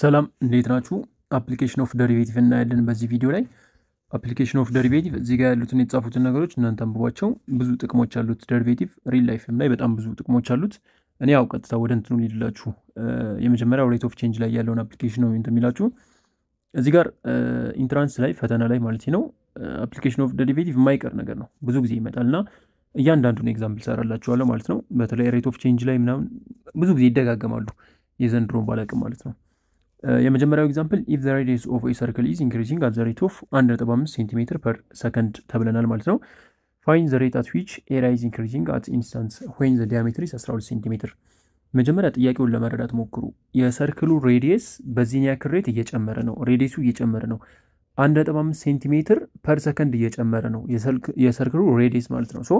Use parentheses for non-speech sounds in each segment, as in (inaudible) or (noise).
ሰላም እንዴት ናችሁ? አፕሊኬሽን ኦፍ ደሪቬቲቭ እናያለን በዚህ ቪዲዮ ላይ። አፕሊኬሽን ኦፍ ደሪቬቲቭ እዚህ ጋር ያሉትን የተጻፉትን ነገሮች እናንተ አንብቧቸው። ብዙ ጥቅሞች አሉት ደሪቬቲቭ ሪል ላይፍም ላይ በጣም ብዙ ጥቅሞች አሉት። እኔ ያው ቀጥታ ወደ እንትኑ ሊድላችሁ የመጀመሪያው ሬት ኦፍ ቼንጅ ላይ ያለውን አፕሊኬሽን ነው እንትን የሚላችሁ እዚህ ጋር ኢንትራንስ ላይ ፈተና ላይ ማለት ነው። አፕሊኬሽን ኦፍ ደሪቬቲቭ የማይቀር ነገር ነው፣ ብዙ ጊዜ ይመጣልና እያንዳንዱን ኤግዛምፕል ሰራላችኋለሁ ማለት ነው። በተለይ ሬት ኦፍ ቼንጅ ላይ ምናምን ብዙ ጊዜ ይደጋገማሉ፣ የዘንድሮን ባላቅም ማለት ነው። Uh, የመጀመሪያው ኤግዛምፕል ኢፍ ዘ ሬዲየስ ኦፍ ኤ ሰርክል ኢዝ ኢንክሪዚንግ አት ዘ ሬት ኦፍ 1.5 ሴንቲሜትር ፐር ሰከንድ ተብለናል ማለት ነው። ፋይን ዘ ሬት አት ዊች ኤሪያ ኢዝ ኢንክሪዚንግ አት ኢንስታንስ ዌን ዘ ዲያሜትር ኢዝ 12 ሴንቲሜትር። መጀመሪያ ጥያቄውን ለመረዳት ሞክሩ። የሰርክሉ ሬዲየስ በዚህን ያክል ሬት እየጨመረ ነው። ሬዲየሱ እየጨመረ ነው። 1.5 ሴንቲሜትር ፐር ሰከንድ እየጨመረ ነው። የሰርክሉ ሬዲየስ ማለት ነው ሶ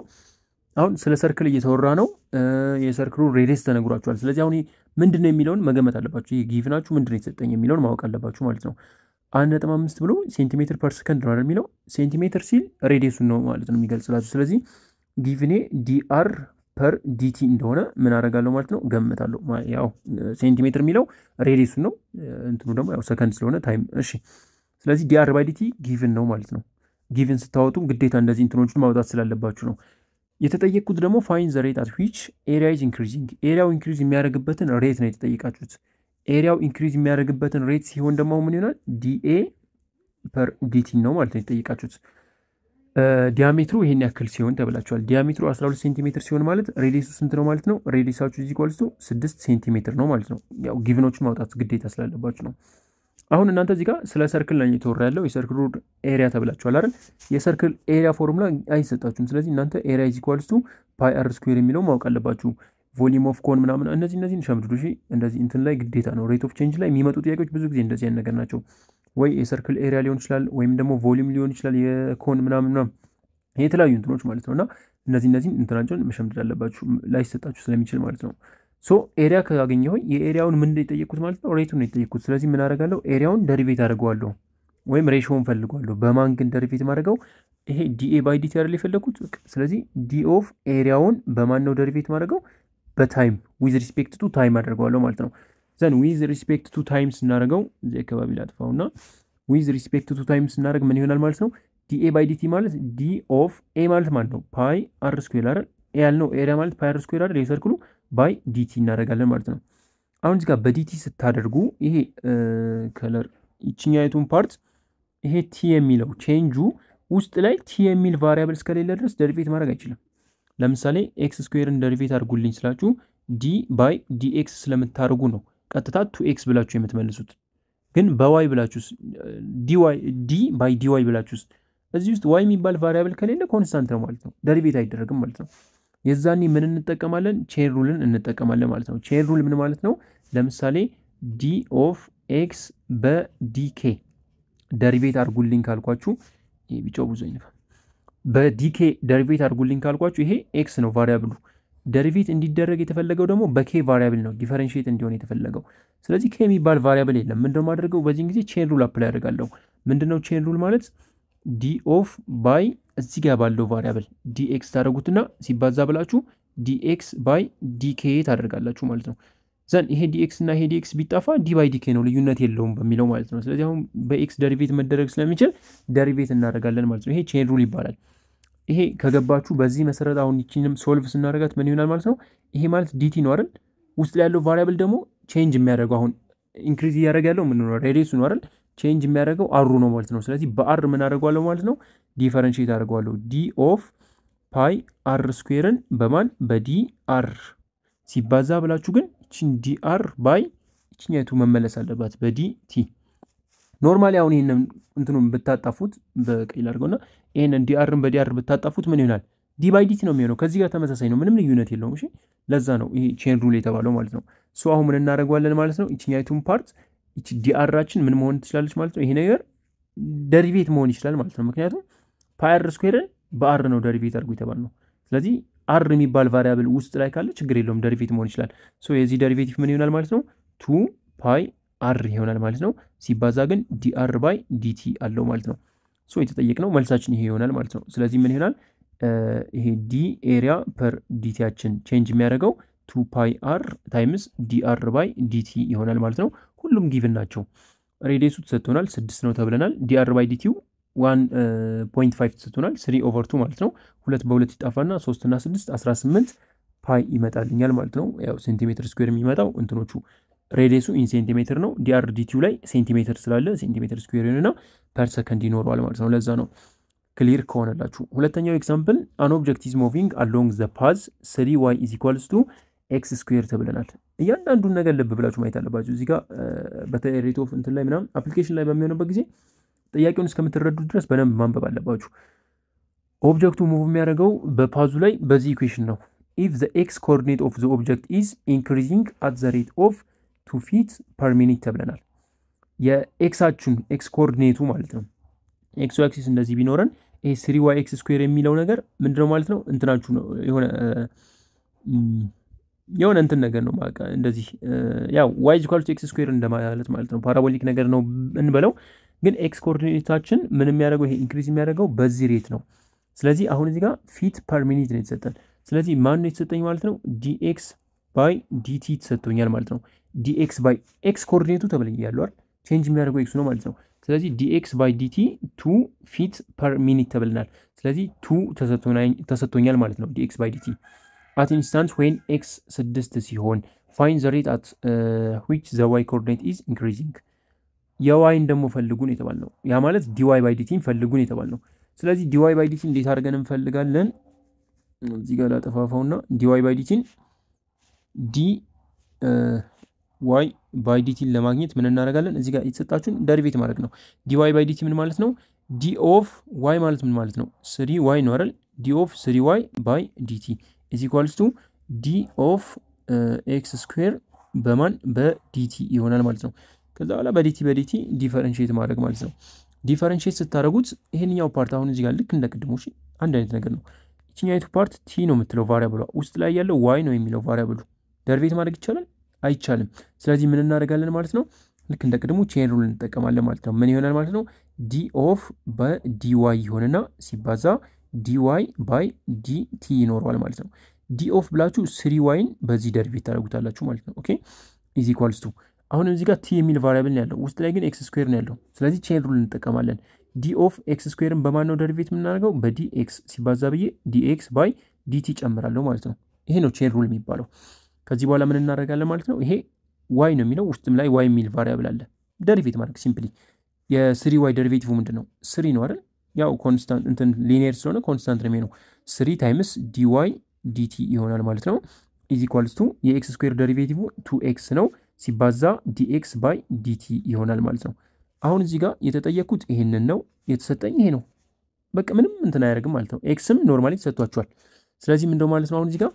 አሁን ስለ ሰርክል እየተወራ ነው። የሰርክሉ ሬዲየስ ተነግሯቸዋል። ስለዚህ አሁን ምንድን ነው የሚለውን መገመት አለባችሁ። ይህ ጊቭናችሁ ምንድን ነው የተሰጠኝ የሚለውን ማወቅ አለባችሁ ማለት ነው። አንድ ነጥብ አምስት ብሎ ሴንቲሜትር ፐር ሰከንድ ነው የሚለው ሴንቲሜትር ሲል ሬዲየሱን ነው ማለት ነው የሚገልጽላችሁ። ስለዚህ ጊቭኔ ዲአር ፐር ዲቲ እንደሆነ ምን አደርጋለሁ ማለት ነው ገምታለሁ። ያው ሴንቲሜትር የሚለው ሬዲየሱን ነው፣ እንትኑ ደግሞ ያው ሰከንድ ስለሆነ ታይም። እሺ ስለዚህ ዲአር ባይ ዲቲ ጊቭን ነው ማለት ነው። ጊቭን ስታወጡ ግዴታ እንደዚህ እንትኖችን ማውጣት ስላለባችሁ ነው። የተጠየቅኩት ደግሞ ፋይን ዘ ሬት አት ዊች ኤሪያ ኢዝ ኢንክሪዚንግ ኤሪያው ኢንክሪዝ የሚያደርግበትን ሬት ነው የተጠየቃችሁት። ኤሪያው ኢንክሪዝ የሚያደርግበትን ሬት ሲሆን ደግሞ ምን ይሆናል? ዲኤ ፐር ዲቲ ነው ማለት ነው የተጠየቃችሁት። ዲያሜትሩ ይሄን ያክል ሲሆን ተብላችኋል። ዲያሜትሩ 12 ሴንቲሜትር ሲሆን ማለት ሬዲሱ ስንት ነው ማለት ነው? ሬዲሳችሁ ቱ 6 ሴንቲሜትር ነው ማለት ነው። ያው ጊቭኖቹን ማውጣት ግዴታ ስላለባችሁ ነው። አሁን እናንተ እዚህ ጋር ስለ ሰርክል ላይ የተወራ ያለው የሰርክል ሩድ ኤሪያ ተብላችኋል አይደል? የሰርክል ኤሪያ ፎርሙላ አይሰጣችሁም። ስለዚህ እናንተ ኤሪያ ኢዝ ኢኳልስ ቱ ፓይ አር ስኩዌር የሚለው ማወቅ አለባችሁ። ቮሊም ኦፍ ኮን ምናምን እነዚህ እነዚህን ሸምድዱ። እሺ እንደዚህ እንትን ላይ ግዴታ ነው። ሬት ኦፍ ቼንጅ ላይ የሚመጡ ጥያቄዎች ብዙ ጊዜ እንደዚህ አይነት ነገር ናቸው። ወይ የሰርክል ኤሪያ ሊሆን ይችላል፣ ወይም ደግሞ ቮሊም ሊሆን ይችላል፣ የኮን ምናምን ምናምን የተለያዩ እንትኖች ማለት ነው እና እነዚህ እነዚህን እንትናቸውን መሸምድድ አለባችሁ ላይሰጣችሁ ስለሚችል ማለት ነው። ሶ ኤሪያ ካገኘሁኝ የኤሪያውን ምን ነው የጠየቅኩት ማለት ነው፣ ሬቱን ነው የጠየቅኩት። ስለዚህ ምን አደርጋለሁ? ኤሪያውን ደሪቬት አድርገዋለሁ ወይም ሬሾውን ፈልጓለሁ። በማን ግን ደሪቬት ማድረገው? ይሄ ዲኤ ባይ ዲቲ አይደል የፈለግኩት። ስለዚህ ዲ ኦፍ ኤሪያውን በማን ነው ደሪቬት ማድረገው? በታይም ዊዝ ሪስፔክት ቱ ታይም አድርገዋለሁ ማለት ነው። ዘን ዊዝ ሪስፔክት ቱ ታይም ስናደርገው እዚህ አካባቢ ላጥፋው ላጥፋውና ዊዝ ሪስፔክት ቱ ታይም ስናደርግ ምን ይሆናል ማለት ነው? ዲኤ ባይ ዲቲ ማለት ዲ ኦፍ ኤ ማለት ማለት ነው ፓይ አር ስኩዌር አይደል ያልነው ኤሪያ ማለት ፓይ አር ስኩዌር አይደል የሰርክሉ ባይ ዲቲ እናደርጋለን ማለት ነው። አሁን እዚህ ጋር በዲቲ ስታደርጉ ይሄ ከለር ይችኛይቱን ፓርት ይሄ ቲ የሚለው ቼንጁ ውስጥ ላይ ቲ የሚል ቫሪያብል እስከሌለ ድረስ ደሪቬት ማድረግ አይችልም። ለምሳሌ ኤክስ ስኩዌርን ደሪቬት አድርጉልኝ ስላችሁ ዲ ባይ ዲ ኤክስ ስለምታደርጉ ነው ቀጥታ ቱ ኤክስ ብላችሁ የምትመልሱት። ግን በዋይ ብላችሁስ ዲ ባይ ዲ ዋይ ብላችሁስ እዚህ ውስጥ ዋይ የሚባል ቫሪያብል ከሌለ ኮንስታንት ነው ማለት ነው። ደሪቬት አይደረግም ማለት ነው። የዛኔ ምን እንጠቀማለን? ቼን ሩልን እንጠቀማለን ማለት ነው። ቼን ሩል ምን ማለት ነው? ለምሳሌ ዲ ኦፍ ኤክስ በዲኬ ደሪቬት አድርጉልኝ ካልኳችሁ ቢጫው ብዙ አይነፋ በዲኬ ደሪቬት አድርጉልኝ ካልኳችሁ ይሄ ኤክስ ነው ቫሪያብሉ። ደሪቬት እንዲደረግ የተፈለገው ደግሞ በኬ ቫሪያብል ነው ዲፈረንሽት እንዲሆን የተፈለገው። ስለዚህ ኬ የሚባል ቫሪያብል የለም። ምንድነው ማደርገው? በዚህን ጊዜ ቼን ሩል አፕላይ አደርጋለሁ። ምንድነው ቼን ሩል ማለት ዲ ኦፍ ባይ እዚህ ጋር ባለው ቫሪያብል ዲኤክስ ታደረጉትና ሲባዛ ብላችሁ ዲኤክስ ባይ ዲኬ ታደርጋላችሁ ማለት ነው። ዘን ይሄ ዲኤክስ እና ይሄ ዲኤክስ ቢጠፋ ዲ ባይ ዲኬ ነው ልዩነት የለውም በሚለው ማለት ነው። ስለዚህ አሁን በኤክስ ደሪቬት መደረግ ስለሚችል ደሪቬት እናደርጋለን ማለት ነው። ይሄ ቼን ሩል ይባላል። ይሄ ከገባችሁ በዚህ መሰረት አሁን ይችንም ሶልቭ ስናደርጋት ምን ይሆናል ማለት ነው። ይሄ ማለት ዲቲ ነው አይደል? ውስጥ ላይ ያለው ቫሪያብል ደግሞ ቼንጅ የሚያደርገው አሁን ኢንክሪዝ እያደረገ ያለው ምን ነው ሬዲየሱ ነው አይደል? ቼንጅ የሚያደርገው አሩ ነው ማለት ነው። ስለዚህ በአር ምን አደርገዋለሁ ማለት ነው ዲፈረንሽት አደርገዋለሁ። ዲ ኦፍ ፓይ አር ስኩዌርን በማን በዲ አር ሲባዛ ብላችሁ ግን ይችን ዲ አር ባይ ይችኛቱ መመለስ አለባት በዲ ቲ። ኖርማሊ አሁን ይህንን እንትኑ ብታጣፉት በቀይ ላድርገውና ይህንን ዲ አርን በዲ አር ብታጣፉት ምን ይሆናል? ዲ ባይ ዲቲ ነው የሚሆነው። ከዚህ ጋር ተመሳሳይ ነው፣ ምንም ልዩነት የለውም። እሺ ለዛ ነው ይሄ ቼን ሩል የተባለው ማለት ነው። ሶ አሁን ምን እናደርገዋለን ማለት ነው ይችኛይቱን ፓርት ይቺ ዲአራችን ምን መሆን ትችላለች ማለት ነው። ይሄ ነገር ደሪቬት መሆን ይችላል ማለት ነው። ምክንያቱም ፓየር ስኩዌርን በአር ነው ደሪቬት አድርጎ የተባል ነው። ስለዚህ አር የሚባል ቫሪያብል ውስጥ ላይ ካለ ችግር የለውም ደሪቬት መሆን ይችላል። ሶ የዚህ ደሪቬቲቭ ምን ይሆናል ማለት ነው? ቱ ፓይ አር ይሆናል ማለት ነው። ሲባዛ ግን ዲአር ባይ ዲቲ አለው ማለት ነው። ሶ የተጠየቅነው መልሳችን ይሄ ይሆናል ማለት ነው። ስለዚህ ምን ይሆናል ይሄ ዲ ኤሪያ ፐር ዲቲያችን ቼንጅ የሚያደርገው ቱ ፓይ አር ታይምስ ዲአር ባይ ዲቲ ይሆናል ማለት ነው። ሁሉም ጊቭን ናቸው። ሬዲየሱ ተሰጥቶናል ስድስት ነው ተብለናል። ዲአር ባይ ዲቲው ዋን ፖይንት ፋይቭ ተሰጥቶናል። ስሪ ኦቨር ቱ ማለት ነው። ሁለት በሁለት ይጣፋና ሶስትና ስድስት አስራ ስምንት ፓይ ይመጣልኛል ማለት ነው። ያው ሴንቲሜትር ስኩዌር የሚመጣው እንትኖቹ ሬዲየሱ ኢን ሴንቲሜትር ነው። ዲአር ዲቲው ላይ ሴንቲሜትር ስላለ ሴንቲሜትር ስኩዌር ይሆንና ፐር ሰከንድ ይኖረዋል ማለት ነው። ለዛ ነው ክሊር ከሆነላችሁ ሁለተኛው ኤግዛምፕል አን ኦብጀክት ኢዝ ሞቪንግ አሎንግ ዘ ፓዝ ስሪ ዋይ ኢዝ ኢኳልስ ቱ ኤክስ ስኩዌር ተብለናል። እያንዳንዱን ነገር ልብ ብላችሁ ማየት አለባችሁ። እዚህ ጋር በተለይ ሬት ኦፍ እንትን ላይ ምናምን አፕሊኬሽን ላይ በሚሆንበት ጊዜ ጥያቄውን እስከምትረዱት ድረስ በደንብ ማንበብ አለባችሁ። ኦብጀክቱ ሙቭ የሚያደርገው በፓዙ ላይ በዚህ ኢኩዌሽን ነው። ኢፍ ዘ ኤክስ ኮኦርዲኔት ኦፍ ዘ ኦብጀክት ኢዝ ኢንክሪዚንግ አት ዘ ሬት ኦፍ ቱ ፊት ፐር ሚኒት ተብለናል። የኤክሳችን ኤክስ ኮኦርዲኔቱ ማለት ነው። ኤክስ አክሲስ እንደዚህ ቢኖረን ይሄ ስሪ ዋይ ኤክስ ስኩዌር የሚለው ነገር ምንድነው ማለት ነው? እንትናችሁ ነው የሆነ የሆነ እንትን ነገር ነው በቃ እንደዚህ ያው ዋይ ኢኳል ቱ ኤክስ ስኩዌር እንደማለት ማለት ነው። ፓራቦሊክ ነገር ነው እንበለው። ግን ኤክስ ኮኦርዲኔታችን ምን የሚያደርገው ይሄ ኢንክሪዝ የሚያደርገው በዚህ ሬት ነው። ስለዚህ አሁን እዚህ ጋር ፊት ፐር ሚኒት ነው የተሰጠን። ስለዚህ ማን ነው የተሰጠኝ ማለት ነው? ዲኤክስ ባይ ዲቲ ተሰጥቶኛል ማለት ነው። ዲኤክስ ባይ ኤክስ ኮኦርዲኔቱ ተብለያለሁ አይደል? ቼንጅ የሚያደርገው ኤክሱ ነው ማለት ነው። ስለዚህ ዲኤክስ ባይ ዲቲ ቱ ፊት ፐር ሚኒት ተብልናል። ስለዚህ ቱ ተሰጥቶኛል ማለት ነው ዲኤክስ ባይ ዲቲ አት ኢንስታንስ ዌን ኤክስ ስድስት ሲሆን ፋይን ዘ ሬት አት ዊች ዘ ዋይ ኮኦርዲኔት ኢዝ ኢንክሪዚንግ የዋይን ደግሞ ፈልጉን የተባል ነው። ያ ማለት ዲዋይ ባይ ዲቲን ፈልጉን የተባል ነው። ስለዚህ ዲዋይ ባይ ዲቲን እንዴት አድርገን እንፈልጋለን? እዚህ ጋር ላጠፋፋውና ዲዋይ ባይ ዲቲን ዲ ዋይ ባይ ዲቲን ለማግኘት ምን እናደርጋለን? እዚህ ጋር የተሰጣችሁን ደሪቬት ማድረግ ነው። ዲዋይ ባይ ዲቲ ምን ማለት ነው? ዲ ኦፍ ዋይ ማለት ምን ማለት ነው? ስሪ ዋይ ነው አይደል? ዲ ኦፍ ስሪ ዋይ ባይ ዲቲ ኢዝ ኢኳልስ ቱ ዲ ኦፍ ኤክስ ስኩዌር በማን በዲቲ ይሆናል ማለት ነው። ከዛ በኋላ በዲቲ በዲቲ ዲፈረንሽት ማድረግ ማለት ነው። ዲፈረንሽት ስታደረጉት ይሄንኛው ፓርት አሁን እዚህ ጋር ልክ እንደ ቅድሞ አንድ አይነት ነገር ነው። ይችኛይቱ ፓርት ቲ ነው የምትለው ቫሪያብሏ፣ ውስጥ ላይ ያለው ዋይ ነው የሚለው ቫሪያብሉ። ደርቤት ማድረግ ይቻላል አይቻልም። ስለዚህ ምን እናደርጋለን ማለት ነው ልክ እንደ ቅድሙ ቼን ሩል እንጠቀማለን ማለት ነው። ምን ይሆናል ማለት ነው ዲ ኦፍ በዲዋይ ይሆንና ሲባዛ ዲዋይ ባይ ዲ ቲ ይኖረዋል ማለት ነው። ዲ ኦፍ ብላችሁ ስሪ ዋይን በዚህ ደርቤት ታደርጉታላችሁ ማለት ነው። ኦኬ ኢዝ ኢኳልስ ቱ አሁንም እዚህ ጋር ቲ የሚል ቫሪያብል ነው ያለው፣ ውስጥ ላይ ግን ኤክስ ስኩዌር ነው ያለው። ስለዚህ ቼን ሩል እንጠቀማለን። ዲ ኦፍ ኤክስ ስኩዌርን በማነው ነው ደርቤት የምናደርገው? በዲ ኤክስ ሲባዛ ብዬ ዲ ኤክስ ባይ ቲ ጨምራለሁ ማለት ነው። ይሄ ነው ቼን ሩል የሚባለው። ከዚህ በኋላ ምን እናደርጋለን ማለት ነው? ይሄ ዋይ ነው የሚለው ውስጥም ላይ ዋይ የሚል ቫሪያብል አለ። ደርቤት ማድረግ ሲምፕሊ የስሪ ዋይ ደርቤቲቭ ምንድን ነው? ስሪ ነው አይደል? ያው ኮንስታንት እንትን ሊኒየር ስለሆነ ኮንስታንት ነው የሚሆነው ስሪ ታይምስ ዲዋይ ዲቲ ይሆናል ማለት ነው። ኢዝ ኢኳልስ ቱ የኤክስ ስኩዌር ደሪቬቲቭ ቱ ኤክስ ነው ሲባዛ ዲኤክስ ባይ ዲቲ ይሆናል ማለት ነው። አሁን እዚህ ጋር የተጠየቅኩት ይሄንን ነው የተሰጠኝ ይሄ ነው። በቃ ምንም እንትን አያደርግም ማለት ነው። ኤክስም ኖርማሊ ተሰጥቷቸዋል። ስለዚህ ምንደው ማለት ነው አሁን እዚህ ጋር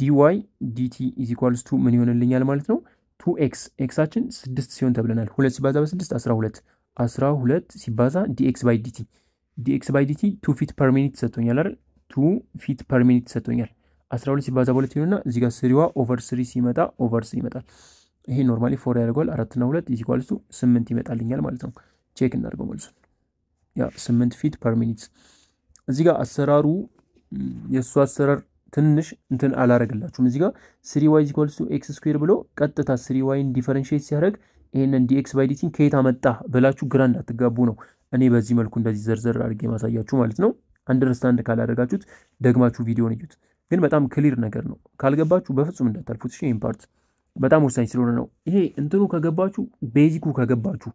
ዲዋይ ዲቲ ኢዝ ኢኳልስ ቱ ምን ይሆንልኛል ማለት ነው ቱ ኤክስ ኤክሳችን ስድስት ሲሆን ተብለናል። ሁለት ሲባዛ በስድስት አስራ ሁለት አስራ ሁለት ሲባዛ ዲኤክስ ባይ ዲቲ ዲኤክስ ባይ ዲቲ ቱ ፊት ፐር ሚኒት ሰጥቶኛል አይደል? ቱ ፊት ፐር ሚኒት ሰጥቶኛል። አስራ ሁለት ሲባዛ በሁለት ይሆንና እዚህ ጋር ስሪዋ ኦቨር ስሪ ሲመጣ ኦቨር ስሪ ይመጣል። ይሄ ኖርማሊ ፎር ያደርገዋል። አራትና ሁለት ኢዚኳልስቱ ስምንት ይመጣልኛል ማለት ነው። ቼክ እናደርገው መልሱ ያ ስምንት ፊት ፐር ሚኒት። እዚህ ጋር አሰራሩ የእሱ አሰራር ትንሽ እንትን አላረግላችሁም። እዚህ ጋር ስሪ ዋይ ኢዚኳልስቱ ኤክስ ስኩዌር ብሎ ቀጥታ ስሪ ዋይን ዲፈረንሽት ሲያደርግ ይህንን ዲኤክስ ባይ ዲቲን ከየት አመጣ ብላችሁ ግራ እንዳትጋቡ ነው እኔ በዚህ መልኩ እንደዚህ ዘርዘር አድርጌ ማሳያችሁ ማለት ነው። አንደርስታንድ ካላደረጋችሁት ደግማችሁ ቪዲዮን እዩት። ግን በጣም ክሊር ነገር ነው። ካልገባችሁ በፍጹም እንዳታልፉት። እሺ ይህን ፓርት በጣም ወሳኝ ስለሆነ ነው። ይሄ እንትኑ ከገባችሁ፣ ቤዚኩ ከገባችሁ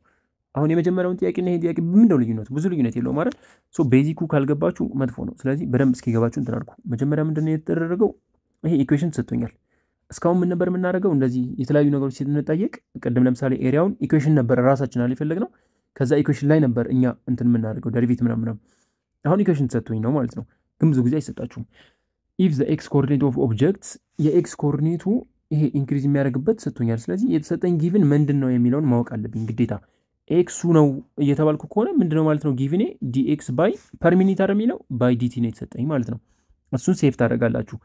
አሁን የመጀመሪያውን ጥያቄና ይሄ ጥያቄ ምንድነው ልዩነቱ? ብዙ ልዩነት የለውም ማለት ሶ ቤዚኩ ካልገባችሁ መጥፎ ነው። ስለዚህ በደንብ እስኪገባችሁ እንትን አድርጉ። መጀመሪያ ምንድነው የተደረገው? ይሄ ኢኩዌሽን ተሰጥቶኛል። እስካሁን ምን ነበር የምናደርገው? እንደዚህ የተለያዩ ነገሮች ስንጠየቅ ቅድም ለምሳሌ ኤሪያውን ኢኩዌሽን ነበር ራሳችን አለ ነው። ከዛ ኢኩዌሽን ላይ ነበር እኛ እንትን የምናደርገው ደሪቬት ምናምን። አሁን ኢኩዌሽን ተሰጥቶኝ ነው ማለት ነው፣ ግን ብዙ ጊዜ አይሰጣችሁም። ኢፍ ዘ ኤክስ ኮኦርዲኔት ኦፍ ኦብጀክት የኤክስ ኮኦርዲኔቱ ይሄ ኢንክሪዝ የሚያደርግበት ሰጥቶኛል። ስለዚህ የተሰጠኝ ጊቭን ምንድን ነው የሚለውን ማወቅ አለብኝ ግዴታ። ኤክሱ ነው እየተባልኩ ከሆነ ነው ማለት ነው ጊቭኔ ዲኤክስ ባይ ፐርሚኒት የሚለው ባይ ዲቲ ነው የተሰጠኝ ማለት ነው። እሱን ሴፍ ታደርጋላችሁ።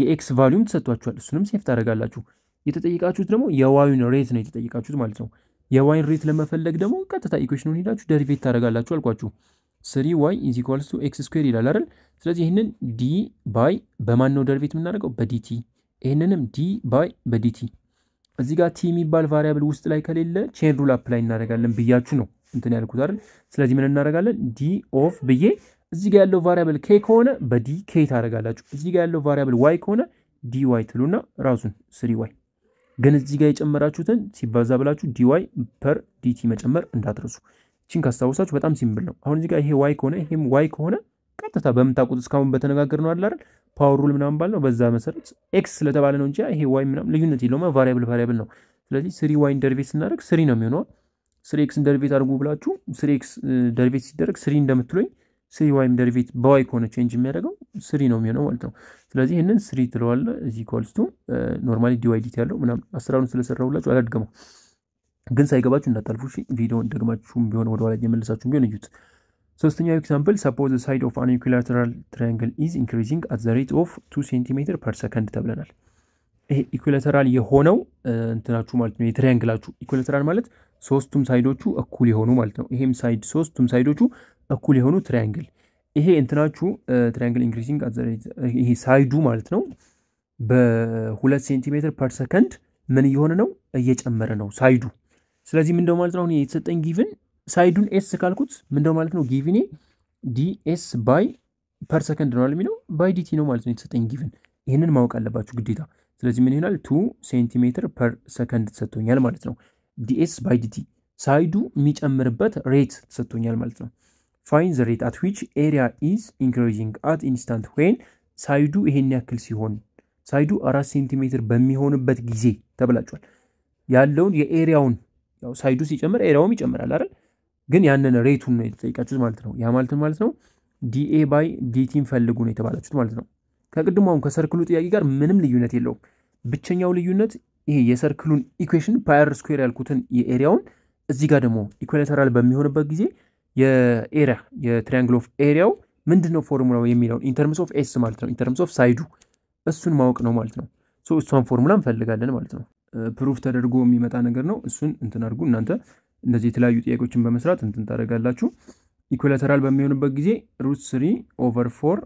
የኤክስ ቫሊዩም ተሰጥቷችኋል። እሱንም ሴፍ ታደርጋላችሁ። የተጠየቃችሁት ደግሞ የዋይን ሬት ነው የተጠየቃችሁት ማለት ነው። የዋይን ሬት ለመፈለግ ደግሞ ቀጥታ ኢኩዌሽኑን ሄዳችሁ ደሪቬት ታደርጋላችሁ አልኳችሁ። ስሪ ዋይ ኢዝ ኢኳልስ ቱ ኤክስ ስኩዌር ይላል አይደል? ስለዚህ ይህንን ዲ ባይ በማን ነው ደሪቬት የምናደርገው? በዲቲ። ይህንንም ዲ ባይ በዲቲ። እዚህ ጋር ቲ የሚባል ቫሪያብል ውስጥ ላይ ከሌለ ቼን ሩል አፕላይ እናደርጋለን ብያችሁ ነው እንትን ያልኩት አይደል? ስለዚህ ምን እናደርጋለን? ዲ ኦፍ ብዬ እዚህ ጋር ያለው ቫሪያብል ኬ ከሆነ በዲ ኬ ታደርጋላችሁ። እዚህ ጋር ያለው ቫሪያብል ዋይ ከሆነ ዲ ዋይ ትሉና ራሱን ስሪ ዋይ ግን እዚህ ጋር የጨመራችሁትን ሲባዛ ብላችሁ ዲ ዋይ ፐር ዲቲ መጨመር እንዳትረሱ። ይህችን ካስታወሳችሁ በጣም ሲምብል ነው። አሁን እዚህ ጋር ይሄ ዋይ ከሆነ ይሄም ዋይ ከሆነ ቀጥታ በምታውቁት እስካሁን በተነጋገር ነው አይደል? ፓወር ሩል ምናምን ባል ነው። በዛ መሰረት ኤክስ ስለተባለ ነው እንጂ ይሄ ዋይ ምናምን ልዩነት የለውም። ቫሪያብል ቫሪያብል ነው። ስለዚህ ስሪ ዋይ ደርቤት ስናደርግ ስሪ ነው የሚሆነው። ስሪ ኤክስ ደርቤት አድርጉ ብላችሁ ስሪ ኤክስ ደርቤት ሲደረግ ስሪ እንደምትሉኝ ስሪ ወይም ደሪቬት በዋይ ከሆነ ቼንጅ የሚያደርገው ስሪ ነው የሚሆነው ማለት ነው። ስለዚህ ይህንን ስሪ ትለዋለ እዚ ኮልስቱ ኖርማሊ ዲዋይዲት ያለው ምናም አስራሩን ስለሰራሁላችሁ አላድገመው ግን ሳይገባችሁ እንዳታልፉ እሺ። ቪዲዮን ደግማችሁም ቢሆን ወደኋላ እየመለሳችሁ ቢሆን እዩት። ሶስተኛው ኤግዛምፕል ሰፖዝ ሳይድ ኦፍ አን ኢኩላተራል ትሪያንግል ኢዝ ኢንክሪዚንግ አት ዘ ሬት ኦፍ ቱ ሴንቲሜትር ፐር ሰከንድ ተብለናል። ይሄ ኢኩላተራል የሆነው እንትናችሁ ማለት ነው የትሪያንግላችሁ ኢኩላተራል ማለት ሶስቱም ሳይዶቹ እኩል የሆኑ ማለት ነው። ይሄም ሳይድ ሶስቱም ሳይዶቹ እኩል የሆኑ ትሪያንግል ይሄ እንትናችሁ ትሪያንግል ኢንክሪዚንግ ይሄ ሳይዱ ማለት ነው በሁለት ሴንቲሜትር ፐር ሰከንድ ምን እየሆነ ነው እየጨመረ ነው ሳይዱ ስለዚህ ምንደው ማለት ነው አሁን የተሰጠኝ ጊቭን ሳይዱን ኤስ ካልኩት ምንደው ማለት ነው ጊቭኔ ዲኤስ ባይ ፐር ሰከንድ ነው የሚለው ባይ ዲቲ ነው ማለት ነው የተሰጠኝ ጊቭን ይህንን ማወቅ አለባችሁ ግዴታ ስለዚህ ምን ይሆናል ቱ ሴንቲሜትር ፐር ሰከንድ ተሰጥቶኛል ማለት ነው ዲኤስ ባይ ዲቲ ሳይዱ የሚጨምርበት ሬት ተሰጥቶኛል ማለት ነው ፋይን ዘ ሬት አት ዊች ኤሪያ ኢዝ ኢንክሪዚንግ አት ኢንስታንት ዌን ሳይዱ ይሄን ያክል ሲሆን ሳይዱ አራት ሴንቲሜትር በሚሆንበት ጊዜ ተብላችኋል። ያለውን የኤሪያውን ያው ሳይዱ ሲጨምር ኤሪያውም ይጨምራል አይደል? ግን ያንን ሬቱን ነው የተጠይቃችሁት ማለት ነው። ያ ማለትን ማለት ነው ዲኤ ባይ ዲቲን ፈልጉ ነው የተባላችሁት ማለት ነው። ከቅድሞ አሁን ከሰርክሉ ጥያቄ ጋር ምንም ልዩነት የለውም። ብቸኛው ልዩነት ይሄ የሰርክሉን ኢኩዌሽን ፓየር ስኩዌር ያልኩትን የኤሪያውን እዚህ ጋር ደግሞ ኢኩሌተራል በሚሆንበት ጊዜ የኤሪያ የትሪያንግል ኦፍ ኤሪያው ምንድን ነው ፎርሙላው የሚለውን ኢንተርምስ ኦፍ ኤስ ማለት ነው ኢንተርምስ ኦፍ ሳይዱ እሱን ማወቅ ነው ማለት ነው። እሷን ፎርሙላ እንፈልጋለን ማለት ነው። ፕሩፍ ተደርጎ የሚመጣ ነገር ነው። እሱን እንትን አድርጉ እናንተ እንደዚህ የተለያዩ ጥያቄዎችን በመስራት እንትን ታደርጋላችሁ። ኢኩላተራል በሚሆንበት ጊዜ ሩት ስሪ ኦቨር ፎር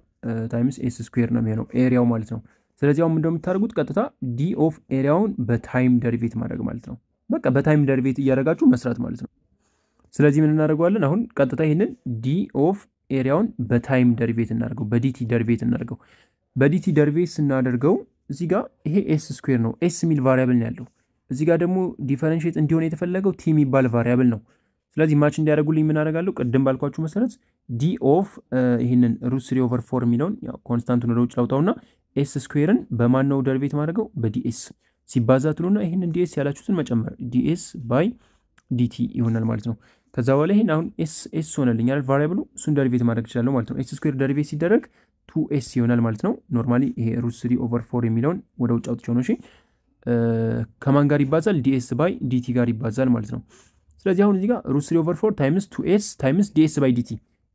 ታይምስ ኤስ ስኩዌር ነው የሚሆነው ኤሪያው ማለት ነው። ስለዚህ አሁን እንደምታደርጉት ቀጥታ ዲ ኦፍ ኤሪያውን በታይም ደሪቬት ማድረግ ማለት ነው። በቃ በታይም ደሪቬት እያደረጋችሁ መስራት ማለት ነው። ስለዚህ ምን እናደርገዋለን? አሁን ቀጥታ ይህንን ዲ ኦፍ ኤሪያውን በታይም ደርቤት እናደርገው፣ በዲቲ ደርቤት እናደርገው። በዲቲ ደርቤት ስናደርገው እዚህ ጋ ይሄ ኤስ ስኩዌር ነው። ኤስ የሚል ቫሪያብል ነው ያለው። እዚህ ጋ ደግሞ ዲፈረንሽት እንዲሆን የተፈለገው ቲ የሚባል ቫሪያብል ነው። ስለዚህ ማች እንዲያደርጉልኝ የምናደርጋለሁ ቅድም ባልኳችሁ መሰረት ዲ ኦፍ ይህንን ሩት ስሪ ኦቨር ፎር የሚለውን ኮንስታንቱን ወደ ውጭ ላውጣውና ኤስ ስኩዌርን በማን ነው ደርቤት ማድረገው? በዲኤስ ሲባዛ ትሉና ይህንን ዲኤስ ያላችሁትን መጨመር ዲኤስ ባይ ዲቲ ይሆናል ማለት ነው። ከዛ በኋላ ይሄን አሁን ኤስ ሆነልኝ አይደል ቫሪያብሉ እሱን ደሪቬት ማድረግ ይችላለሁ ማለት ነው። ኤስ ስኩዌር ደሪቬት ሲደረግ ቱ ኤስ ይሆናል ማለት ነው። ኖርማሊ ይሄ ሩት ስሪ ኦቨር ፎር የሚለውን ወደ ውጭ አውጥቼ ነው። እሺ ከማን ጋር ይባዛል? ዲኤስ ባይ ዲቲ ጋር ይባዛል ማለት ነው። ስለዚህ አሁን እዚህ ጋር ሩት ስሪ ኦቨር ፎር ታይምስ ቱ ኤስ ታይምስ ዲኤስ ባይ ዲቲ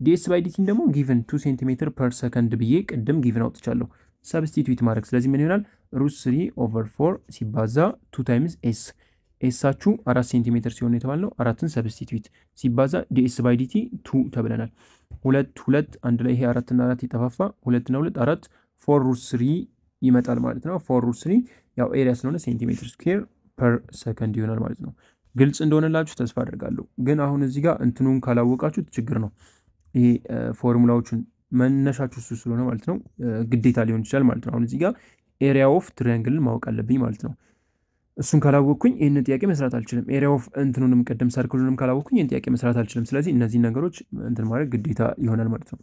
ዲኤስ ባይ ዲቲን ደግሞ ጊቭን ቱ ሴንቲሜትር ፐር ሰከንድ ብዬ ቅድም ጊቭን አውጥቻለሁ ሰብስቲቱዊት ማድረግ ስለዚህ ምን ይሆናል? ሩት ስሪ ኦቨር ፎር ሲባዛ ቱ ታይምስ ኤስ ኤሳቹ አራት ሴንቲሜትር ሲሆን የተባለው አራትን ሰብስቲትዩት ሲባዛ ዲኤስ ባይ ዲቲ ቱ ተብለናል። ሁለት ሁለት አንድ ላይ ይሄ አራትና አራት የጠፋፋ ሁለትና ሁለት አራት ፎር ሩት ስሪ ይመጣል ማለት ነው። ፎር ሩት ስሪ ያው ኤሪያ ስለሆነ ሴንቲሜትር ስኩዌር ፐር ሰከንድ ይሆናል ማለት ነው። ግልጽ እንደሆነላችሁ ተስፋ አድርጋለሁ። ግን አሁን እዚህ ጋር እንትኑን ካላወቃችሁት ችግር ነው። ይሄ ፎርሙላዎቹን መነሻችሁ እሱ ስለሆነ ማለት ነው ግዴታ ሊሆን ይችላል ማለት ነው። አሁን እዚህ ጋር ኤሪያ ኦፍ ትሪያንግልን ማወቅ አለብኝ ማለት ነው። እሱን ካላወቅኩኝ ይህን ጥያቄ መስራት አልችልም። ኤሪያ ኦፍ እንትኑንም ቅድም ሰርክሉንም ካላወቅኩኝ ይህን ጥያቄ መስራት አልችልም። ስለዚህ እነዚህ ነገሮች እንትን ማድረግ ግዴታ ይሆናል ማለት ነው።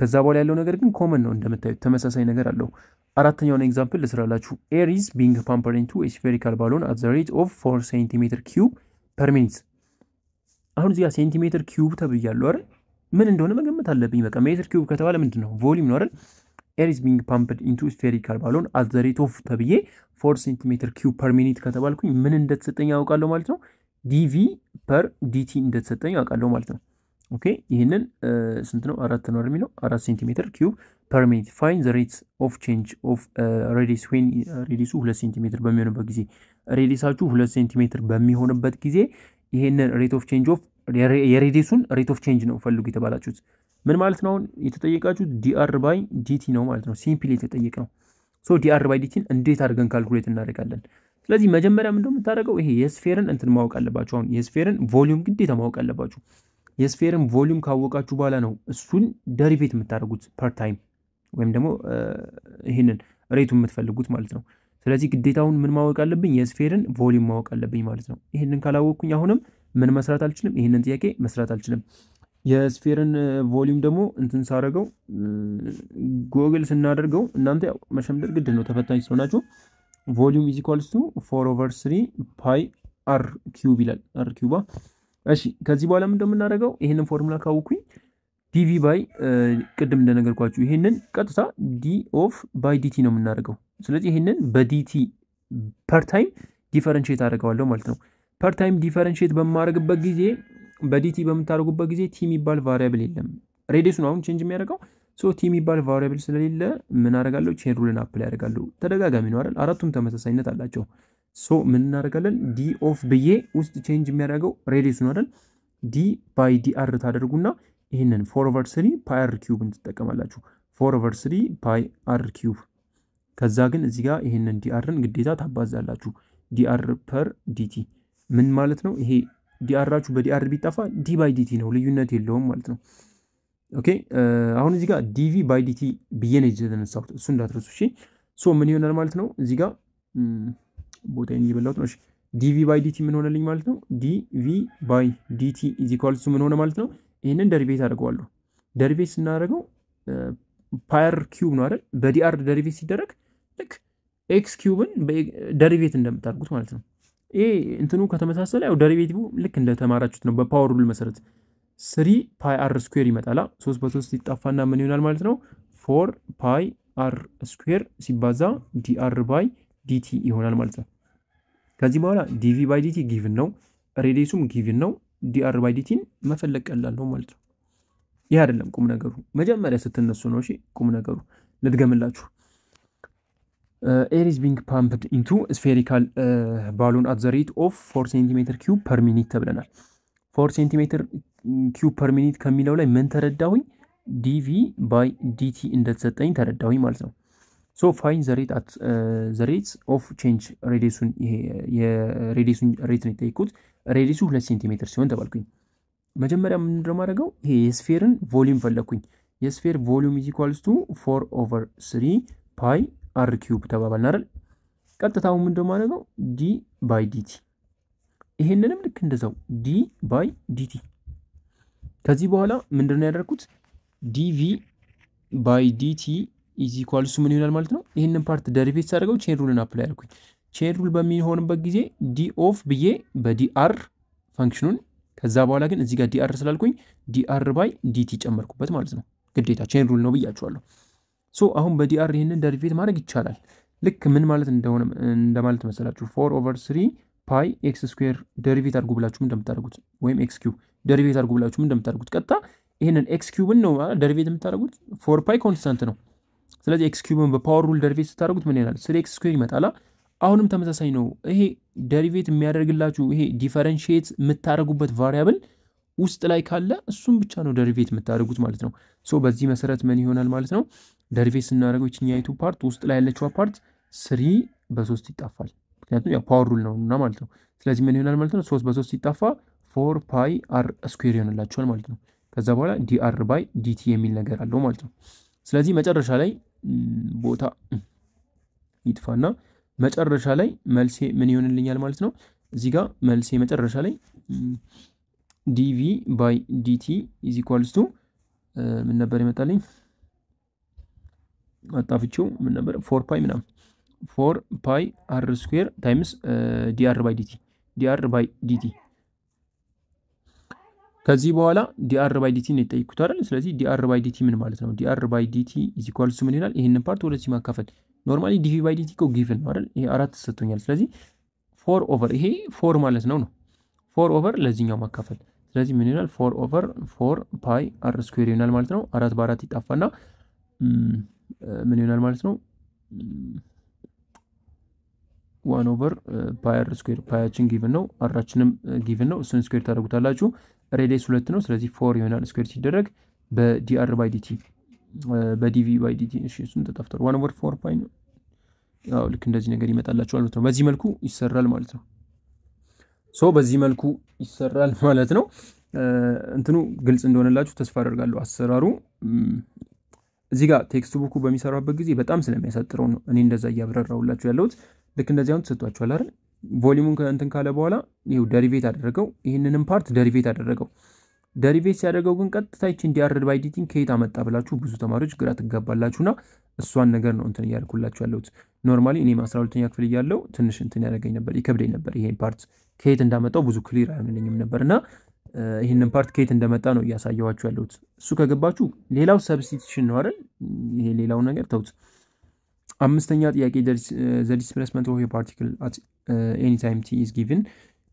ከዛ በኋላ ያለው ነገር ግን ኮመን ነው እንደምታዩት ተመሳሳይ ነገር አለው። አራተኛውን ኤግዛምፕል ልስራላችሁ። ኤር ቢንግ ፓምፐሪንቱ ስፌሪካል ባሎን አት ዘ ሬት ኦፍ ፎር ሴንቲሜትር ኪዩብ ፐር ሚኒት። አሁን እዚህ ሴንቲሜትር ኪዩብ ተብያለሁ አይደል? ምን እንደሆነ መገመት አለብኝ። በቃ ሜትር ኪዩብ ከተባለ ምንድን ነው? ቮሊም ነው አይደል? ኤር ኢዝ ቢንግ ፓምፕድ ኢንቱ ስፌሪካል ባሎን አት ዘ ሬት ኦፍ ተብዬ ፎር ሴንቲሜትር ኪዩብ ፐር ሚኒት ከተባልኩኝ ምን እንደተሰጠኝ ያውቃለሁ ማለት ነው። ዲቪ ፐር ዲቲ እንደተሰጠኝ ያውቃለሁ ማለት ነው። ኦኬ ይህንን ስንት ነው? አራት ነው የሚለው አራት ሴንቲሜትር ኪዩብ ፐር ሚኒት ፋይን ዘ ሬት ኦፍ ቼንጅ ኦፍ ሬዲስ ወይን ሬዲሱ ሁለት ሴንቲሜትር በሚሆንበት ጊዜ ሬዲሳችሁ ሁለት ሴንቲሜትር በሚሆንበት ጊዜ ይህንን ሬት ኦፍ ቼንጅ ኦፍ የሬዲሱን ሬት ኦፍ ቼንጅ ነው ፈልጉ የተባላችሁት። ምን ማለት ነው? አሁን የተጠየቃችሁ ዲአር ባይ ዲቲ ነው ማለት ነው። ሲምፕሊ የተጠየቅ ነው። ሶ ዲአር ባይ ዲቲን እንዴት አድርገን ካልኩሌት እናደርጋለን? ስለዚህ መጀመሪያ ምንድነው የምታደርገው? ይሄ የስፌርን እንትን ማወቅ አለባችሁ። አሁን የስፌርን ቮሊዩም ግዴታ ማወቅ አለባችሁ። የስፌርን ቮሊዩም ካወቃችሁ በኋላ ነው እሱን ደሪቬት የምታደርጉት ፐር ታይም ወይም ደግሞ ይህንን ሬቱን የምትፈልጉት ማለት ነው። ስለዚህ ግዴታውን ምን ማወቅ አለብኝ? የስፌርን ቮሊዩም ማወቅ አለብኝ ማለት ነው። ይህንን ካላወቅኩኝ አሁንም ምን መስራት አልችልም። ይህንን ጥያቄ መስራት አልችልም። የስፌርን ቮሊዩም ደግሞ እንትን ሳደርገው ጎግል ስናደርገው እናንተ ያው መሸምደር ግድ ነው ተፈታኝ ስለሆናችሁ ቮሊዩም ኢዝ ኢኳልስ ቱ ፎር ኦቨር ስሪ ፓይ አር ኪዩብ ይላል። አር ኪዩባ። እሺ ከዚህ በኋላ ምንድን የምናደርገው ይህንን ፎርሙላ ካወኩኝ ዲቪ ባይ ቅድም እንደነገርኳችሁ ይህንን ቀጥታ ዲ ኦፍ ባይ ዲቲ ነው የምናደርገው። ስለዚህ ይህንን በዲቲ ፐርታይም ዲፈረንሽት አደርገዋለሁ ማለት ነው። ፐርታይም ዲፈረንሽት በማድረግበት ጊዜ በዲቲ በምታደርጉበት ጊዜ ቲ የሚባል ቫሪያብል የለም። ነው አሁን ቼንጅ የሚያደርገው ሶ ቲ የሚባል ቫሪያብል ስለሌለ ምን አደርጋለሁ? ቼን ሩልን አፕል ያደርጋለሁ። ተደጋጋሚ ነው አይደል? አራቱም ተመሳሳይነት አላቸው። ሶ ምን እናደርጋለን? ዲ ኦፍ ብዬ ውስጥ ቼንጅ የሚያደርገው ነው አይደል? ዲ ባይ ዲ አር ታደርጉና ይህንን ፎር ኦቨር ስሪ ፓይ አር ኪዩብን ትጠቀማላችሁ። ፎር ኦቨር ስሪ ፓይ አር ኪዩብ ከዛ ግን እዚህ ጋር ይህንን ዲአርን ግዴታ ታባዛላችሁ። ዲአር ፐር ዲቲ ምን ማለት ነው? ይሄ ዲአራችሁ በዲአር ቢጠፋ ዲ ባይ ዲቲ ነው፣ ልዩነት የለውም ማለት ነው። ኦኬ አሁን እዚህ ጋር ዲቪ ባይ ዲቲ ብዬ ነው የተነሳሁት፣ እሱ እንዳትረሱ እሺ። ሶ ምን ይሆናል ማለት ነው? እዚህ ጋር ቦታ እየበላሁት ነው። ዲቪ ባይ ዲቲ ምን ሆነልኝ ማለት ነው? ዲቪ ባይ ዲቲ ኢዝ ኢኳል ምን ሆነ ማለት ነው? ይህንን ደሪቤት አድርገዋለሁ። ደሪቤት ስናደርገው ፓየር ኪዩብ ነው አይደል? በዲአር ደሪቤት ሲደረግ ልክ ኤክስ ኪዩብን ደሪቤት እንደምታደርጉት ማለት ነው። ይሄ እንትኑ ከተመሳሰለ ያው ደሪቬቲቭ ልክ እንደተማራችሁት ነው። በፓወር ሩል መሰረት ስሪ ፓይ አር ስኩዌር ይመጣላ። ሶስት በሶስት ይጣፋና ምን ይሆናል ማለት ነው? ፎር ፓይ አር ስኩዌር ሲባዛ ዲአር ባይ ዲቲ ይሆናል ማለት ነው። ከዚህ በኋላ ዲቪ ባይ ዲቲ ጊቭን ነው፣ ሬዲሱም ጊቭን ነው። ዲአር ባይ ዲቲን መፈለግ ቀላል ነው ማለት ነው። ይህ አይደለም ቁም ነገሩ፣ መጀመሪያ ስትነሱ ነው። እሺ ቁም ነገሩ ልድገምላችሁ። ኤር ኢዝ ቢንግ ፓምፕድ ኢንቱ ስፌሪካል ባሉን አት ዘ ሬት ኦፍ ፎር ሴንቲሜትር ኪዩብ ፐር ሚኒት ተብለናል። ፎር ሴንቲሜትር ኪዩብ ፐር ሚኒት ከሚለው ላይ ምን ተረዳሁኝ? ዲቪ ባይ ዲቲ እንደተሰጠኝ ተረዳሁኝ ማለት ነው። ሶ ፋይን ዘሬት ሬት አት ዘ ኦፍ ቼንጅ ሬዲሱን የሬዲሱን ሬት ነው የጠይቁት። ሬዲሱ ሁለት ሴንቲሜትር ሲሆን ተባልኩኝ። መጀመሪያ ምንድን ነው ማድረገው? ይሄ የስፌርን ቮሊዩም ፈለግኩኝ። የስፌር ቮሊዩም ኢዝ ኢኳልስ ቱ ፎር ኦቨር ስሪ ፓይ አር ኪዩብ ተባባልን አይደል? ቀጥታው ምንደ ማለት ዲ ባይ ዲቲ። ይሄንንም ልክ እንደዛው ዲ ባይ ዲቲ። ከዚህ በኋላ ምንድን ነው ያደርኩት? ዲቪ ባይ ዲቲ ኢዝ ኢኳልስ ምን ይሆናል ማለት ነው። ይህንን ፓርት ደሪቬት ሳደርገው ቼን ሩልን አፕላይ ያልኩኝ። ቼን ሩል በሚሆንበት ጊዜ ዲ ኦፍ ብዬ በዲአር ፋንክሽኑን ከዛ በኋላ ግን እዚህ ጋር ዲአር ስላልኩኝ ዲአር ባይ ዲቲ ጨመርኩበት ማለት ነው። ግዴታ ቼን ሩል ነው ብያችኋለሁ። ሶ አሁን በዲአር ይህንን ደሪቬት ማድረግ ይቻላል። ልክ ምን ማለት እንደሆነ እንደማለት መሰላችሁ ፎር ኦቨር ስሪ ፓይ ኤክስ ስኩዌር ደሪቬት አድርጉ ብላችሁም እንደምታደርጉት ወይም ኤክስ ኪዩብ ደሪቬት አድርጉ ብላችሁም እንደምታደርጉት ቀጥታ ይህንን ኤክስ ኪዩብን ነው ደሪቬት የምታደርጉት። ፎር ፓይ ኮንስታንት ነው። ስለዚህ ኤክስ ኪዩብን በፓወር ሩል ደሪቬት ስታደርጉት ምን ይላል? ስሪ ኤክስ ስኩዌር ይመጣላ። አሁንም ተመሳሳይ ነው። ይሄ ደሪቬት የሚያደርግላችሁ ይሄ ዲፈረንሽት የምታደርጉበት ቫሪያብል ውስጥ ላይ ካለ እሱም ብቻ ነው ደሪቬት የምታደርጉት ማለት ነው። ሶ በዚህ መሰረት ምን ይሆናል ማለት ነው? ደሪቬት ስናደርገው ይችኛይቱ ፓርት ውስጥ ላይ ያለችው ፓርት ስሪ በሶስት ይጣፋል። ምክንያቱም ያው ፓወር ሩል ነው እና ማለት ነው። ስለዚህ ምን ይሆናል ማለት ነው? ሶስት በሶስት ይጣፋ ፎር ፓይ አር ስኩዌር ይሆንላቸዋል ማለት ነው። ከዛ በኋላ ዲአር ባይ ዲቲ የሚል ነገር አለው ማለት ነው። ስለዚህ መጨረሻ ላይ ቦታ ይጥፋና መጨረሻ ላይ መልሴ ምን ይሆንልኛል ማለት ነው። እዚህ ጋር መልሴ መጨረሻ ላይ ዲቪ ባይ ዲቲ ኢዝ ኢኳልስ ቱ ምን ነበር ይመጣልኝ? አጣፍቼው ምን ነበር? ፎር ፓይ ምናምን ፎር ፓይ አር ስኩዌር ታይምስ ዲአር ባይ ዲቲ ዲአር ባይ ዲቲ። ከዚህ በኋላ ዲአር ባይ ዲቲ ነው የጠየኩት አይደል? ስለዚህ ዲአር ባይ ዲቲ ምን ማለት ነው? ዲአር ባይ ዲቲ ኢዝ ኢኳልስ ቱ ምን ይላል? ይህንን ፓርት ወደዚህ ማካፈል። ኖርማሊ ዲቪ ባይ ዲቲ እኮ ጊቭን ነው አይደል? ይሄ አራት ተሰጥቶኛል። ስለዚህ ፎር ኦቨር ይሄ ፎር ማለት ነው ነው ፎር ኦቨር ለዚህኛው ማካፈል ስለዚህ ምን ይላል? ፎር ኦቨር ፎር ፓይ አር ስኩዌር ይሆናል ማለት ነው። አራት በአራት ይጣፋና ምን ይሆናል ማለት ነው? ዋን ኦቨር ፓይ አር ስኩዌር ፓያችን ጊቭን ነው፣ አራችንም ጊቭን ነው። እሱን ስኩዌር ታደርጉታላችሁ። ሬዴስ ሁለት ነው። ስለዚህ ፎር ይሆናል ስኩዌር ሲደረግ በዲአር ባይ ዲቲ በዲቪ ባይ ዲቲ። እሺ እሱን ተጠፍቷል። ዋን ኦቨር ፎር ፓይ ነው። ልክ እንደዚህ ነገር ይመጣላችኋል ማለት ነው። በዚህ መልኩ ይሰራል ማለት ነው። ሶ በዚህ መልኩ ይሰራል (laughs) ማለት ነው። እንትኑ ግልጽ እንደሆነላችሁ ተስፋ አደርጋለሁ። አሰራሩ እዚህ ጋር ቴክስት ቡኩ በሚሰራበት ጊዜ በጣም ስለሚያሳጥረው ነው እኔ እንደዛ እያብረራውላችሁ ያለሁት። ልክ እንደዚህ አሁን ተሰጥቷችኋል አይደል? ቮሊሙን እንትን ካለ በኋላ ይኸው ደሪቬት አደረገው። ይህንንም ፓርት ደሪቬት አደረገው። ደሪቬት ሲያደርገው ግን ቀጥታ ይችን ዲአርድ ባይ ዲቲን ከየት አመጣ ብላችሁ ብዙ ተማሪዎች ግራ ትጋባላችሁና እሷን ነገር ነው እንትን እያደረኩላችሁ ያለሁት። ኖርማሊ እኔም አስራ ሁለተኛ ክፍል እያለው ትንሽ እንትን ያደረገኝ ነበር፣ ይከብደኝ ነበር። ይሄን ፓርት ከየት እንዳመጣው ብዙ ክሊር አይሆንልኝም ነበር እና ይህንን ፓርት ከየት እንደመጣ ነው እያሳየኋችሁ ያለሁት። እሱ ከገባችሁ ሌላው ሰብስቲቱሽን ነው አይደል? ይሄ ሌላው ነገር ተውት። አምስተኛ ጥያቄ ዘ ዲስፕሌስመንት ኦፍ ፓርቲክል አት ኤኒ ታይም ቲ ኢዝ ጊቭን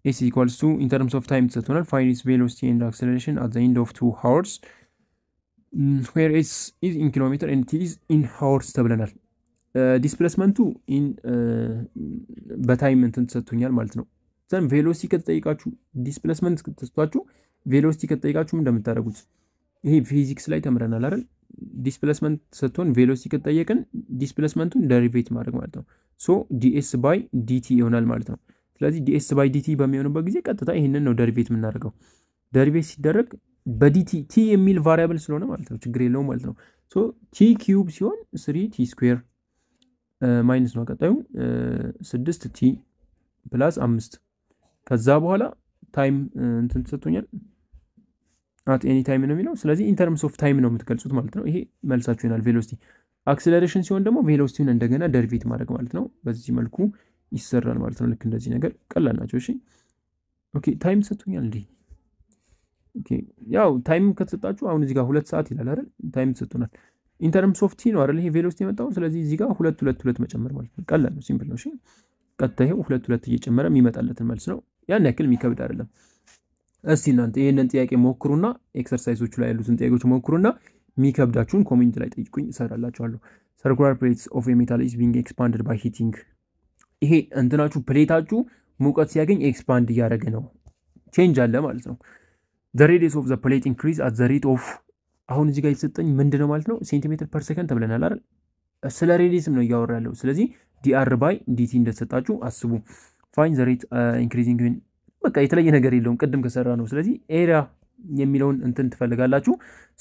ኤስ ኢኳልስ ቱ ኢን ተርምስ ኦፍ ታይም ተሰጥቶናል። ፋይንድ ኢትስ ቬሎሲቲ ኤንድ አክሰለሬሽን አት ዘ ኢንድ ኦፍ ቱ ሃወርስ ዌር ኤስ ኢዝ ኢን ኪሎሜትር ሜትር ኤንድ ቲ ኢዝ ኢን ሃወርስ ተብለናል። ዲስፕሌስመንቱ በታይም እንትን ተሰጥቶኛል ማለት ነው። ዘን ቬሎሲቲ ከተጠይቃችሁ ዲስፕሌስመንት ተሰጥቷችሁ ቬሎሲቲ ከተጠይቃችሁ እንደምታደርጉት ይሄ ፊዚክስ ላይ ተምረናል አይደል? ዲስፕሌስመንት ተሰጥቶን ቬሎሲቲ ከተጠየቅን ዲስፕሌስመንቱን ደሪቬት ማድረግ ማለት ነው። ሶ ዲኤስ ባይ ዲቲ ይሆናል ማለት ነው። ስለዚህ ዲኤስ ባይ ዲቲ በሚሆንበት ጊዜ ቀጥታ ይህንን ነው ደሪቬት የምናደርገው። ደሪቬት ሲደረግ በዲቲ ቲ የሚል ቫሪያብል ስለሆነ ማለት ነው ችግር የለውም ማለት ነው። ቲ ኪዩብ ሲሆን ስሪ ቲ ስኩዌር ማይነስ ነው ቀጣዩ ስድስት ቲ ፕላስ አምስት ከዛ በኋላ ታይም እንትን ተሰጥቶኛል አት ኤኒ ታይም ነው የሚለው ስለዚህ ኢንተርምስ ኦፍ ታይም ነው የምትገልጹት ማለት ነው ይሄ መልሳችሁ ይሆናል ቬሎሲቲ አክሰለሬሽን ሲሆን ደግሞ ቬሎሲቲውን እንደገና ደርቬት ማድረግ ማለት ነው በዚህ መልኩ ይሰራል ማለት ነው ልክ እንደዚህ ነገር ቀላል ናቸው እሺ ኦኬ ታይም ተሰጥቶኛል እንዲህ ያው ታይም ከተሰጣችሁ አሁን እዚህ ጋር ሁለት ሰዓት ይላል አይደል ታይም ተሰጥቶናል ኢንተርም ሶፍቲ ነው አይደል? ይሄ ቬሎሲቲ የመጣው ስለዚህ እዚህ ጋር ሁለት ሁለት ሁለት መጨመር ማለት ነው። ቀላል ነው፣ ሲምፕል ነው። እሺ ቀጥታ ይሄው ሁለት ሁለት እየጨመረ የሚመጣለትን መልስ ነው። ያን ያክል የሚከብድ አይደለም። እስቲ እናንተ ይህንን ጥያቄ ሞክሩና ኤክሰርሳይዞቹ ላይ ያሉትን ጥያቄዎች ሞክሩና የሚከብዳችሁን ኮሜንት ላይ ጠይቁኝ፣ እሰራላችኋለሁ። ሰርኩላር ፕሌትስ ኦፍ ሜታል ኢዝ ቢንግ ኤክስፓንድድ ባይ ሂቲንግ። ይሄ እንትናችሁ ፕሌታችሁ ሙቀት ሲያገኝ ኤክስፓንድ እያደረገ ነው፣ ቼንጅ አለ ማለት ነው። ዘ ሬዲየስ ኦፍ ዘ ፕሌት ኢንክሪዝ አት ዘ ሬት ኦፍ አሁን እዚህ ጋር የተሰጠኝ ምንድን ነው ማለት ነው ሴንቲሜትር ፐር ሰከንድ ተብለናል አይደል? ስለ ሬዲየስም ነው እያወራ ያለው። ስለዚህ ዲአር ባይ ዲቲ እንደተሰጣችሁ አስቡ። ፋይን ዘ ሬት ኢንክሪዚንግ በቃ የተለየ ነገር የለውም ቅድም ከሰራ ነው። ስለዚህ ኤሪያ የሚለውን እንትን ትፈልጋላችሁ።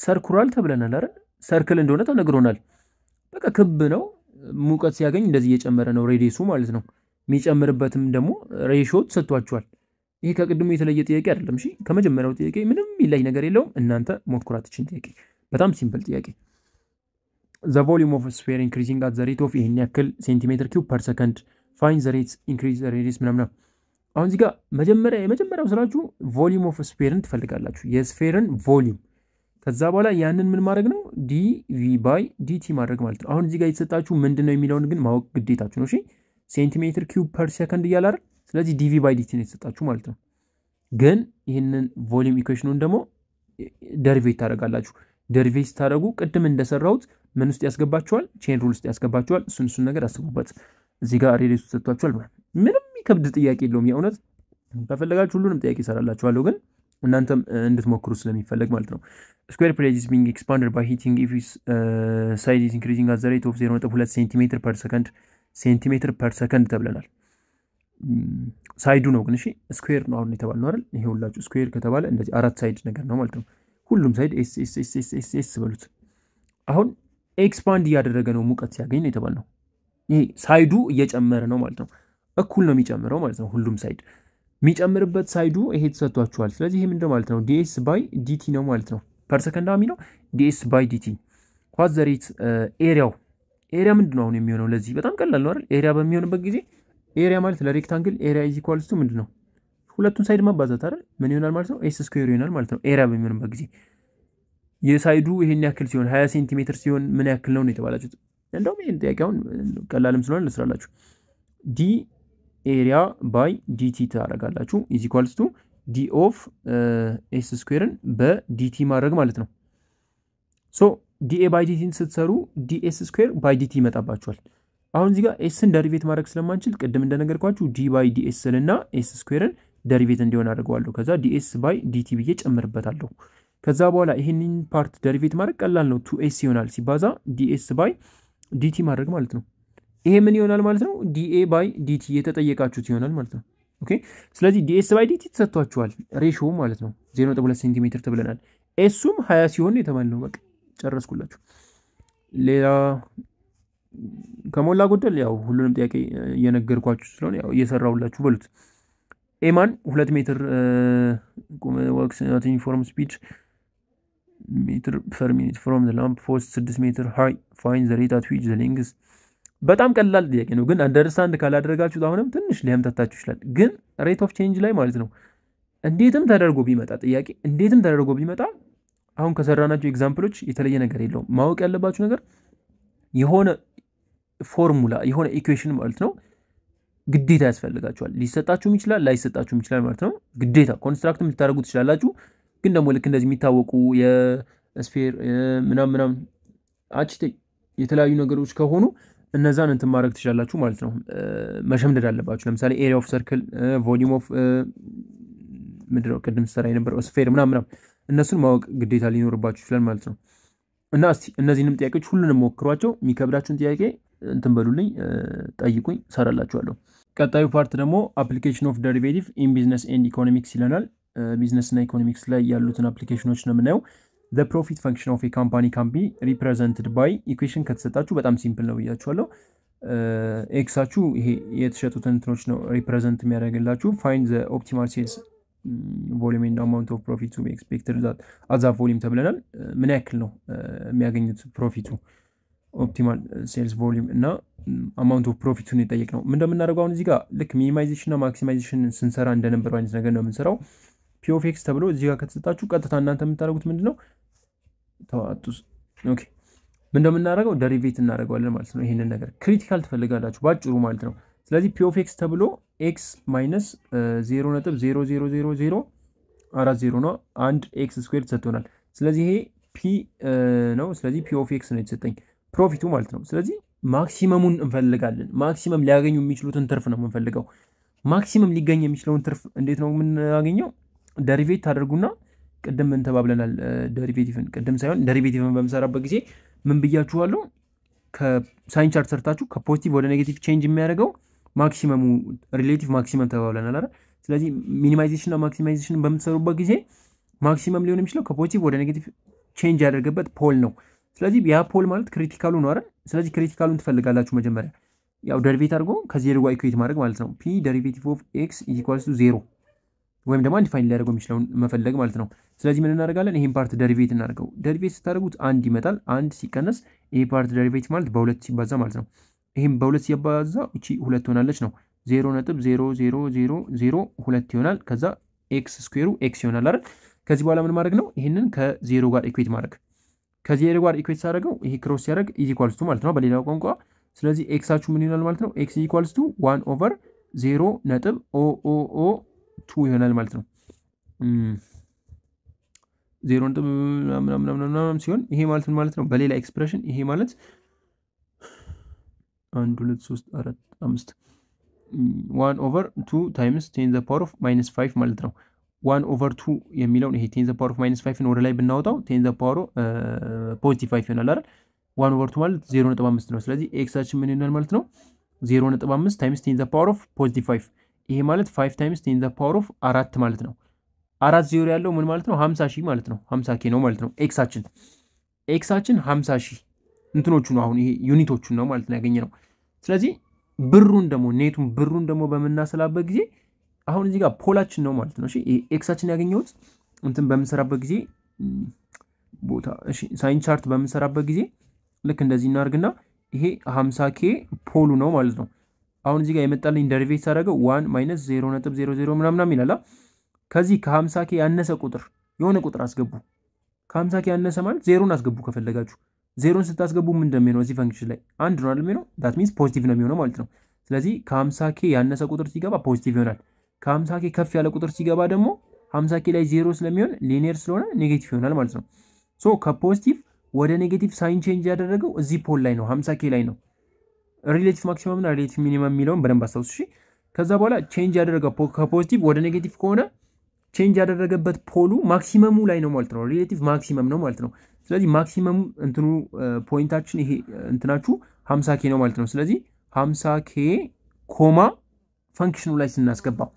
ሰርኩራል ተብለናል አይደል? ሰርክል እንደሆነ ተነግሮናል። በቃ ክብ ነው። ሙቀት ሲያገኝ እንደዚህ እየጨመረ ነው ሬዲየሱ ማለት ነው። የሚጨምርበትም ደግሞ ሬሾ ተሰጥቷችኋል። ይህ ከቅድሙ የተለየ ጥያቄ አይደለም። እሺ ከመጀመሪያው ጥያቄ ምንም ይለይ ነገር የለውም። እናንተ ሞክሯት ይችን ጥያቄ። በጣም ሲምፕል ጥያቄ። ዘ ቮሊዩም ኦፍ ስፌር ኢንክሪዚንግ አት ዘ ሬት ኦፍ ይህን ያክል ሴንቲሜትር ኪዩብ ፐር ሰከንድ ፋይን ዘ ሬት ኢንክሪዝ ዘ ሬዲየስ ምናምን። አሁን እዚህ መጀመሪያ የመጀመሪያው ስራችሁ ቮሊዩም ኦፍ ስፌርን ትፈልጋላችሁ፣ የስፌርን ቮሊዩም። ከዛ በኋላ ያንን ምን ማድረግ ነው ዲ ቪ ባይ ቲ ማድረግ ማለት ነው። አሁን እዚህ የተሰጣችሁ ምንድን ነው የሚለውን ግን ማወቅ ግዴታችሁ ነው። ሴንቲሜትር ኪዩብ ፐር ሰከንድ እያለ አይደል ስለዚህ ዲቪ ባይ ዲቲ ነው የተሰጣችሁ ማለት ነው። ግን ይህንን ቮሊም ኢኩዌሽኑን ደግሞ ደሪቬት ታደረጋላችሁ። ደሪቬት ስታደረጉ ቅድም እንደሰራሁት ምን ውስጥ ያስገባችኋል? ቼን ሩል ውስጥ ያስገባችኋል። እሱን እሱን ነገር አስቡበት። እዚህ ጋር ሬዴቱ ሰጥቷችኋል። ምንም የሚከብድ ጥያቄ የለውም። የእውነት ከፈለጋችሁ ሁሉንም ጥያቄ ይሰራላችኋለሁ ግን እናንተም እንድትሞክሩ ስለሚፈለግ ማለት ነው። ስኩዌር ፕሌጅ ኢዝ ቢንግ ኤክስፓንደድ ባይ ሂቲንግ ኢፍ ሳይድ ኢዝ ኢንክሪዚንግ አት ዘ ሬት ኦፍ 0.2 ሴንቲሜትር ፐር ሰከንድ ሴንቲሜትር ፐር ሰከንድ ተብለናል። ሳይዱ ነው ግን እሺ ስኩዌር ነው አሁን የተባል ነው አይደል? ይሄ ሁላችሁ ስኩዌር ከተባለ እንደዚህ አራት ሳይድ ነገር ነው ማለት ነው። ሁሉም ሳይድ ኤስ ኤስ ኤስ ኤስ ኤስ ኤስ በሉት። አሁን ኤክስፓንድ እያደረገ ነው ሙቀት ሲያገኝ ነው የተባል ነው። ይሄ ሳይዱ እየጨመረ ነው ማለት ነው። እኩል ነው የሚጨምረው ማለት ነው። ሁሉም ሳይድ የሚጨምርበት ሳይዱ ይሄ ተሰጥቷችኋል። ስለዚህ ይሄ ምንድን ማለት ነው? ዲኤስ ባይ ዲቲ ነው ማለት ነው። ፐር ሰከንድ አሚ ነው ዲኤስ ባይ ዲቲ ኳዘሬት ኤሪያው ኤሪያ ምንድን ነው አሁን የሚሆነው? ለዚህ በጣም ቀላል ነው አይደል? ኤሪያ በሚሆንበት ጊዜ ኤሪያ ማለት ለሬክታንግል ኤሪያ ኢዝ ኢኳልስ ቱ ምንድን ነው? ሁለቱን ሳይድ ማባዛት አይደል? ምን ይሆናል ማለት ነው? ኤስ ስኩዌር ይሆናል ማለት ነው። ኤሪያ በሚሆንበት ጊዜ የሳይዱ ይሄን ያክል ሲሆን 20 ሴንቲሜትር ሲሆን ምን ያክል ነው የተባላችሁት? እንደውም ይህን ጥያቄ አሁን ቀላልም ስለሆነ ልስራላችሁ። ዲ ኤሪያ ባይ ዲቲ ታደርጋላችሁ ኢዝ ኢኳልስ ቱ ዲ ኦፍ ኤስ ስኩዌርን በዲቲ ማድረግ ማለት ነው። ሶ ዲኤ ባይ ዲቲን ስትሰሩ ዲኤስ ስኩዌር ባይ ዲቲ ይመጣባችኋል። አሁን እዚህ ጋር ኤስን ደሪቬት ማድረግ ስለማንችል ቅድም እንደነገርኳችሁ ጂ ባይ ዲኤስን እና ኤስ ስኩዌርን ደሪቬት እንዲሆን አድርገዋለሁ። ከዛ ዲኤስ ባይ ዲቲ ብዬ ጨምርበታለሁ። ከዛ በኋላ ይህንን ፓርት ደሪቬት ማድረግ ቀላል ነው። ቱ ኤስ ይሆናል ሲባዛ ዲኤስ ባይ ዲቲ ማድረግ ማለት ነው። ይሄ ምን ይሆናል ማለት ነው? ዲኤ ባይ ዲቲ የተጠየቃችሁት ይሆናል ማለት ነው። ኦኬ ስለዚህ ዲኤስ ባይ ዲቲ ተሰጥቷችኋል። ሬሾ ማለት ነው 0.2 ሴንቲሜትር ተብለናል። ኤሱም 20 ሲሆን የተባልነው በቃ ጨረስኩላችሁ። ሌላ ከሞላ ጎደል ያው ሁሉንም ጥያቄ እየነገርኳችሁ ስለሆነ ያው እየሰራሁላችሁ በሉት። ኤማን ሁለት ሜትር ወቅስናት ዩኒፎርም ስፒድ ሜትር ፐር ሚኒት ፍሮም ላምፕ ፖስት ስድስት ሜትር ሃይ ፋይን ዘሬት አት ዊች ዘሊንግስ በጣም ቀላል ጥያቄ ነው፣ ግን አንደርስታንድ ካላደረጋችሁት አሁንም ትንሽ ሊያምታታችሁ ይችላል። ግን ሬት ኦፍ ቼንጅ ላይ ማለት ነው እንዴትም ተደርጎ ቢመጣ ጥያቄ እንዴትም ተደርጎ ቢመጣ አሁን ከሰራናቸው ኤግዛምፕሎች የተለየ ነገር የለውም። ማወቅ ያለባችሁ ነገር የሆነ ፎርሙላ የሆነ ኢኩዌሽን ማለት ነው ግዴታ ያስፈልጋቸዋል። ሊሰጣችሁም ይችላል ላይሰጣችሁም ይችላል ማለት ነው። ግዴታ ኮንስትራክትም ልታደርጉ ትችላላችሁ። ግን ደግሞ ልክ እንደዚህ የሚታወቁ የስፌር ምናም ምናም አችቴ የተለያዩ ነገሮች ከሆኑ እነዛን እንትን ማድረግ ትችላላችሁ ማለት ነው። መሸምደድ አለባችሁ። ለምሳሌ ኤሪያ ኦፍ ሰርክል፣ ቮሊም ኦፍ ምድረ ቅድም ስራ የነበረው ስፌር ምናም ምናም እነሱን ማወቅ ግዴታ ሊኖርባችሁ ይችላል ማለት ነው። እና እስቲ እነዚህንም ጥያቄዎች ሁሉንም ሞክሯቸው። የሚከብዳችሁን ጥያቄ እንትን በሉልኝ፣ ጠይቁኝ፣ ሰራላችኋለሁ። ቀጣዩ ፓርት ደግሞ አፕሊኬሽን ኦፍ ደሪቬቲቭ ኢን ቢዝነስ ኤንድ ኢኮኖሚክስ ይለናል። ቢዝነስ እና ኢኮኖሚክስ ላይ ያሉትን አፕሊኬሽኖች ነው የምናየው። ዘ ፕሮፊት ፈንክሽን ኦፍ ካምፓኒ ካምፒ ሪፕሬዘንትድ ባይ ኢኩዌሽን ከተሰጣችሁ በጣም ሲምፕል ነው ብያችኋለሁ። ኤክሳችሁ ይሄ የተሸጡትን እንትኖች ነው ሪፕሬዘንት የሚያደርግላችሁ። ፋይንድ ዘ ኦፕቲማል ሴልስ ቮሊም ኤንድ አማውንት ኦፍ ፕሮፊት ቱ ኤክስፔክትድ አዛ ቮሊም ተብለናል። ምን ያክል ነው የሚያገኙት ፕሮፊቱ ኦፕቲማል ሴልስ ቮሊም እና አማውንት ኦፍ ፕሮፊቱን የጠየቅ ነው። እንደምናደርገው አሁን እዚህ ጋር ልክ ሚኒማይዜሽን እና ማክሲማይዜሽን ስንሰራ እንደነበረው አይነት ነገር ነው የምንሰራው። ፒኦፌክስ ተብሎ እዚህ ጋር ከተሰጣችሁ ቀጥታ እናንተ የምታደርጉት ምንድን ነው ተዋጡስ ኦኬ እንደምናደርገው ደሪቬት እናደርገዋለን ማለት ነው። ይህንን ነገር ክሪቲካል ትፈልጋላችሁ በአጭሩ ማለት ነው። ስለዚህ ፒኦፌክስ ተብሎ ኤክስ ማይነስ ዜሮ ነጥብ ዜሮ ዜሮ ዜሮ ዜሮ አራት ዜሮ ነው አንድ ኤክስ ስኩዌር ተሰጥቶናል። ስለዚህ ይሄ ፒ ነው። ስለዚህ ፒኦፌክስ ነው የተሰጠኝ። ፕሮፊቱ ማለት ነው። ስለዚህ ማክሲመሙን እንፈልጋለን። ማክሲመም ሊያገኙ የሚችሉትን ትርፍ ነው የምንፈልገው። ማክሲመም ሊገኝ የሚችለውን ትርፍ እንዴት ነው የምናገኘው? ደሪቬት ታደርጉና ቅድም ምን ተባብለናል? ደሪቬቲቭን ቅድም ሳይሆን ደሪቬቲቭን በምሰራበት ጊዜ ምን ብያችኋለሁ? ከሳይን ቻርት ሰርታችሁ ከፖዚቲቭ ወደ ኔጌቲቭ ቼንጅ የሚያደርገው ማክሲመሙ ሪሌቲቭ ማክሲመም ተባብለናል አይደል? ስለዚህ ሚኒማይዜሽንና ማክሲማይዜሽን በምትሰሩበት ጊዜ ማክሲመም ሊሆን የሚችለው ከፖዚቲቭ ወደ ኔጌቲቭ ቼንጅ ያደርገበት ፖል ነው። ስለዚህ ያ ፖል ማለት ክሪቲካሉ ነው አይደል? ስለዚህ ክሪቲካሉን ትፈልጋላችሁ መጀመሪያ ያው ደሪቬት አድርጎ ከዜሮ ጋር ኢኩዌት ማድረግ ማለት ነው። ፒ ደሪቬቲቭ ኦፍ ኤክስ ኢኳልስ ቱ ዜሮ ወይም ደግሞ አንዲፋይን ሊያደርገው የሚችለውን መፈለግ ማለት ነው። ስለዚህ ምን እናደርጋለን? ይህን ፓርት ደሪቬት እናደርገው። ደሪቬት ስታደርጉት አንድ ይመጣል። አንድ ሲቀነስ ይሄ ፓርት ደሪቬት ማለት በሁለት ሲባዛ ማለት ነው። ይህም በሁለት ሲባዛ እቺ ሁለት ሆናለች ነው። ዜሮ ነጥብ ዜሮ ዜሮ ዜሮ ዜሮ ሁለት ይሆናል። ከዛ ኤክስ ስኩዌሩ ኤክስ ይሆናል አይደል? ከዚህ በኋላ ምን ማድረግ ነው? ይህንን ከዜሮ ጋር ኢኩዌት ማድረግ ከዚህ ኤ ጋር ኢኩዌት ሳደረገው ይሄ ክሮስ ሲያደርግ ኢዝ ኢኳልስ ቱ ማለት ነው በሌላው ቋንቋ። ስለዚህ ኤክሳችሁ ምን ይሆናል ማለት ነው? ኤክስ ኢኳልስ ቱ ዋን ኦቨር ዜሮ ነጥብ ኦ ኦ ኦ ቱ ይሆናል ማለት ነው። ዜሮ ነጥብ ምናምን ሲሆን ይሄ ማለት ምን ማለት ነው? በሌላ ኤክስፕሬሽን ይሄ ማለት አንድ ሁለት ሶስት አራት አምስት ዋን ኦቨር ቱ ታይምስ ቴን ዘ ፓወር ኦፍ ማይነስ ፋይቭ ማለት ነው። ዋን ኦቨር ቱ የሚለውን ይሄ ቴንዘ ፓወር ኦፍ ማይነስ ፋይቭን ወደ ላይ ብናወጣው ቴንዘ ፓወሩ ፖዚቲቭ ፋይቭ ይሆናል አይደል? ዋን ኦቨር ቱ ማለት ዜሮ ነጥብ አምስት ነው። ስለዚህ ኤክሳችን ምን ይሆናል ማለት ነው? ዜሮ ነጥብ አምስት ታይምስ ቴንዘ ፓወር ኦፍ ፖዚቲቭ ፋይቭ ይሄ ማለት ፋይቭ ታይምስ ቴንዘ ፓወር ኦፍ አራት ማለት ነው። አራት ዜሮ ያለው ምን ማለት ነው? ሀምሳ ሺህ ማለት ነው። ሀምሳ ኬ ነው ማለት ነው። ኤክሳችን ኤክሳችን ሀምሳ ሺህ እንትኖቹ ነው አሁን ይሄ ዩኒቶቹን ነው ማለት ነው ያገኘ ነው። ስለዚህ ብሩን ደግሞ ኔቱን ብሩን ደግሞ በምናሰላበት ጊዜ አሁን እዚህ ጋር ፖላችን ነው ማለት ነው። እሺ ኤክሳችን ያገኘሁት እንትን በምንሰራበት ጊዜ ቦታ እሺ፣ ሳይን ቻርት በምንሰራበት ጊዜ ልክ እንደዚህ እናርግና ይሄ 50 ኬ ፖሉ ነው ማለት ነው። አሁን እዚህ ጋር የመጣልኝ ደሪቬት ሳደርገው 1 ማይነስ 0 ነጥብ 00 ምናምናም ይላል። ከዚህ ከ50 ኬ ያነሰ ቁጥር የሆነ ቁጥር አስገቡ። ከ50 ኬ ያነሰ ማለት ዜሮን አስገቡ ከፈለጋችሁ። ዜሮን ስታስገቡ ምን እንደሚሆነው እዚህ ፈንክሽን ላይ አንድ ነው አይደል የሚሆነው? ዳት ሚንስ ፖዚቲቭ ነው የሚሆነው ማለት ነው። ስለዚህ ከ50 ኬ ያነሰ ቁጥር ሲገባ ፖዚቲቭ ይሆናል። ከ50 ኬ ከፍ ያለ ቁጥር ሲገባ ደግሞ 50 ኬ ላይ ዜሮ ስለሚሆን ሊኒየር ስለሆነ ኔጌቲቭ ይሆናል ማለት ነው። ሶ ከፖዚቲቭ ወደ ኔጌቲቭ ሳይን ቼንጅ ያደረገው እዚህ ፖል ላይ ነው፣ 50 ኬ ላይ ነው። ሪሌቲቭ ማክሲመም እና ሪሌቲቭ ሚኒመም የሚለውን በደንብ አስታውሱ እሺ። ከዛ በኋላ ቼንጅ ያደረገው ከፖዚቲቭ ወደ ኔጌቲቭ ከሆነ ቼንጅ ያደረገበት ፖሉ ማክሲመሙ ላይ ነው ማለት ነው። ሪሌቲቭ ማክሲመም ነው ማለት ነው። ስለዚህ ማክሲመም እንትኑ ፖይንታችን ይሄ እንትናችሁ 50 ኬ ነው ማለት ነው። ስለዚህ 50 ኬ ኮማ ፈንክሽኑ ላይ ስናስገባው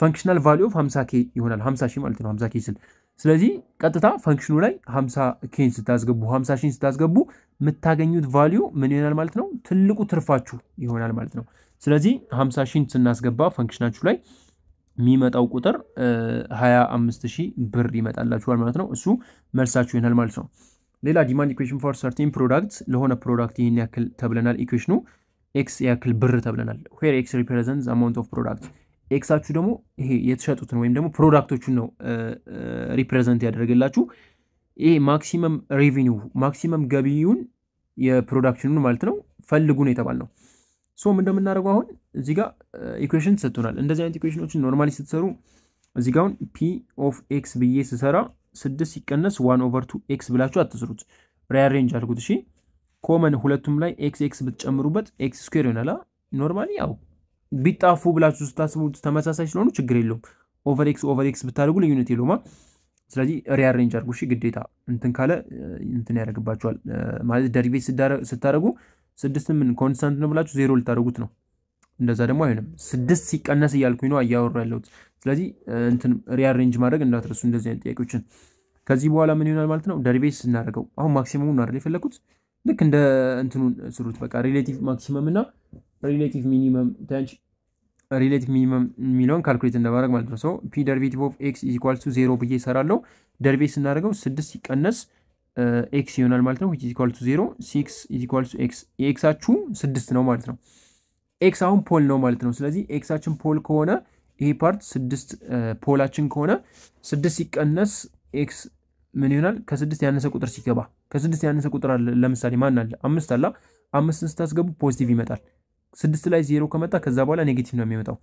ፋንክሽናል ቫሊዩ ኦፍ 50 ኬ ይሆናል። 50 ሺህ ማለት ነው። 50 ኬ ስል ስለዚህ ቀጥታ ፋንክሽኑ ላይ 50 ኬን ስታስገቡ 50 ሺህን ስታስገቡ የምታገኙት ቫሊዩ ምን ይሆናል ማለት ነው? ትልቁ ትርፋችሁ ይሆናል ማለት ነው። ስለዚህ 50 ሺህን ስናስገባ ፋንክሽናችሁ ላይ የሚመጣው ቁጥር 25 ሺህ ብር ይመጣላችኋል ማለት ነው። እሱ መልሳችሁ ይሆናል ማለት ነው። ሌላ ዲማንድ ኢኩዌሽን ፎር ሰርቲን ፕሮዳክት ለሆነ ፕሮዳክት ይህን ያክል ተብለናል። ኢኩዌሽኑ ኤክስ ያክል ብር ተብለናል። ዌር ኤክስ ሪፕሬዘንት አማውንት ኦፍ ፕሮዳክት ኤክሳችሁ ደግሞ ይሄ የተሸጡትን ወይም ደግሞ ፕሮዳክቶቹን ነው ሪፕሬዘንት ያደረገላችሁ። ይሄ ማክሲመም ሬቪኒው ማክሲመም ገቢውን የፕሮዳክሽኑን ማለት ነው ፈልጉ ነው የተባል ነው። ሶም እንደምናደርገው አሁን እዚህ ጋር ኢኩዌሽን ሰጥቶናል። እንደዚህ አይነት ኢኩዌሽኖችን ኖርማሊ ስትሰሩ እዚህ ጋር አሁን ፒ ኦፍ ኤክስ ብዬ ስሰራ ስድስት ሲቀነስ ዋን ኦቨር ቱ ኤክስ ብላችሁ አትስሩት። ሪያሬንጅ አድርጉት። እሺ ኮመን ሁለቱም ላይ ኤክስ ኤክስ ብትጨምሩበት ኤክስ ስኩዌር ይሆናል። ኖርማሊ ያው ቢጣፉ ብላችሁ ስታስቡት ተመሳሳይ ስለሆኑ ችግር የለውም። ኦቨርኤክስ ኤክስ ብታደርጉ ልዩነት የለውማ። ስለዚህ ሪያሬንጅ አድርጉ እሺ። ግዴታ እንትን ካለ እንትን ያደርግባቸዋል ማለት ደሪቬት ስታደርጉ ስድስት ምን ኮንስታንት ነው ብላችሁ ዜሮ ልታደርጉት ነው። እንደዛ ደግሞ አይሆንም። ስድስት ሲቀነስ እያልኩኝ ነው እያወሩ ያለሁት። ስለዚህ እንትን ሪያሬንጅ ማድረግ እንዳትረሱ እንደዚህ አይነት ጥያቄዎችን። ከዚህ በኋላ ምን ይሆናል ማለት ነው ደሪቬት ስናደርገው አሁን ማክሲመሙ አይደል የፈለግኩት ልክ እንደ እንትኑን ስሩት በቃ ሪሌቲቭ ማክሲመም እና ሪሌቲቭ ሚኒመም ተንች ሪሌቲቭ ሚኒመም የሚለውን ካልኩሌት እንደማድረግ ማለት ነው። ሰው ፒ ደርቤቲቭ ኦፍ ኤክስ ኢዝ ኢኳል ቱ ዜሮ ብዬ ሰራለሁ ደርቬት ስናደርገው ስድስት ሲቀነስ ኤክስ uh, ይሆናል ማለት ነው። ኢዝ ኢኳል ቱ ዜሮ። ሲክስ ኢዝ ኢኳል ቱ ኤክስ የኤክሳችሁ ስድስት ነው ማለት ነው። ኤክስ አሁን ፖል ነው ማለት ነው። ስለዚህ ኤክሳችን ፖል ከሆነ ይሄ ፓርት ስድስት uh, ፖላችን ከሆነ ስድስት ሲቀነስ ኤክስ ምን ይሆናል? ከስድስት ያነሰ ቁጥር ሲገባ ከስድስት ያነሰ ቁጥር አለ። ለምሳሌ ማን አለ? አምስት አላ። አምስትን ስታስገቡ ፖዚቲቭ ይመጣል። ስድስት ላይ ዜሮ ከመጣ ከዛ በኋላ ኔጌቲቭ ነው የሚመጣው።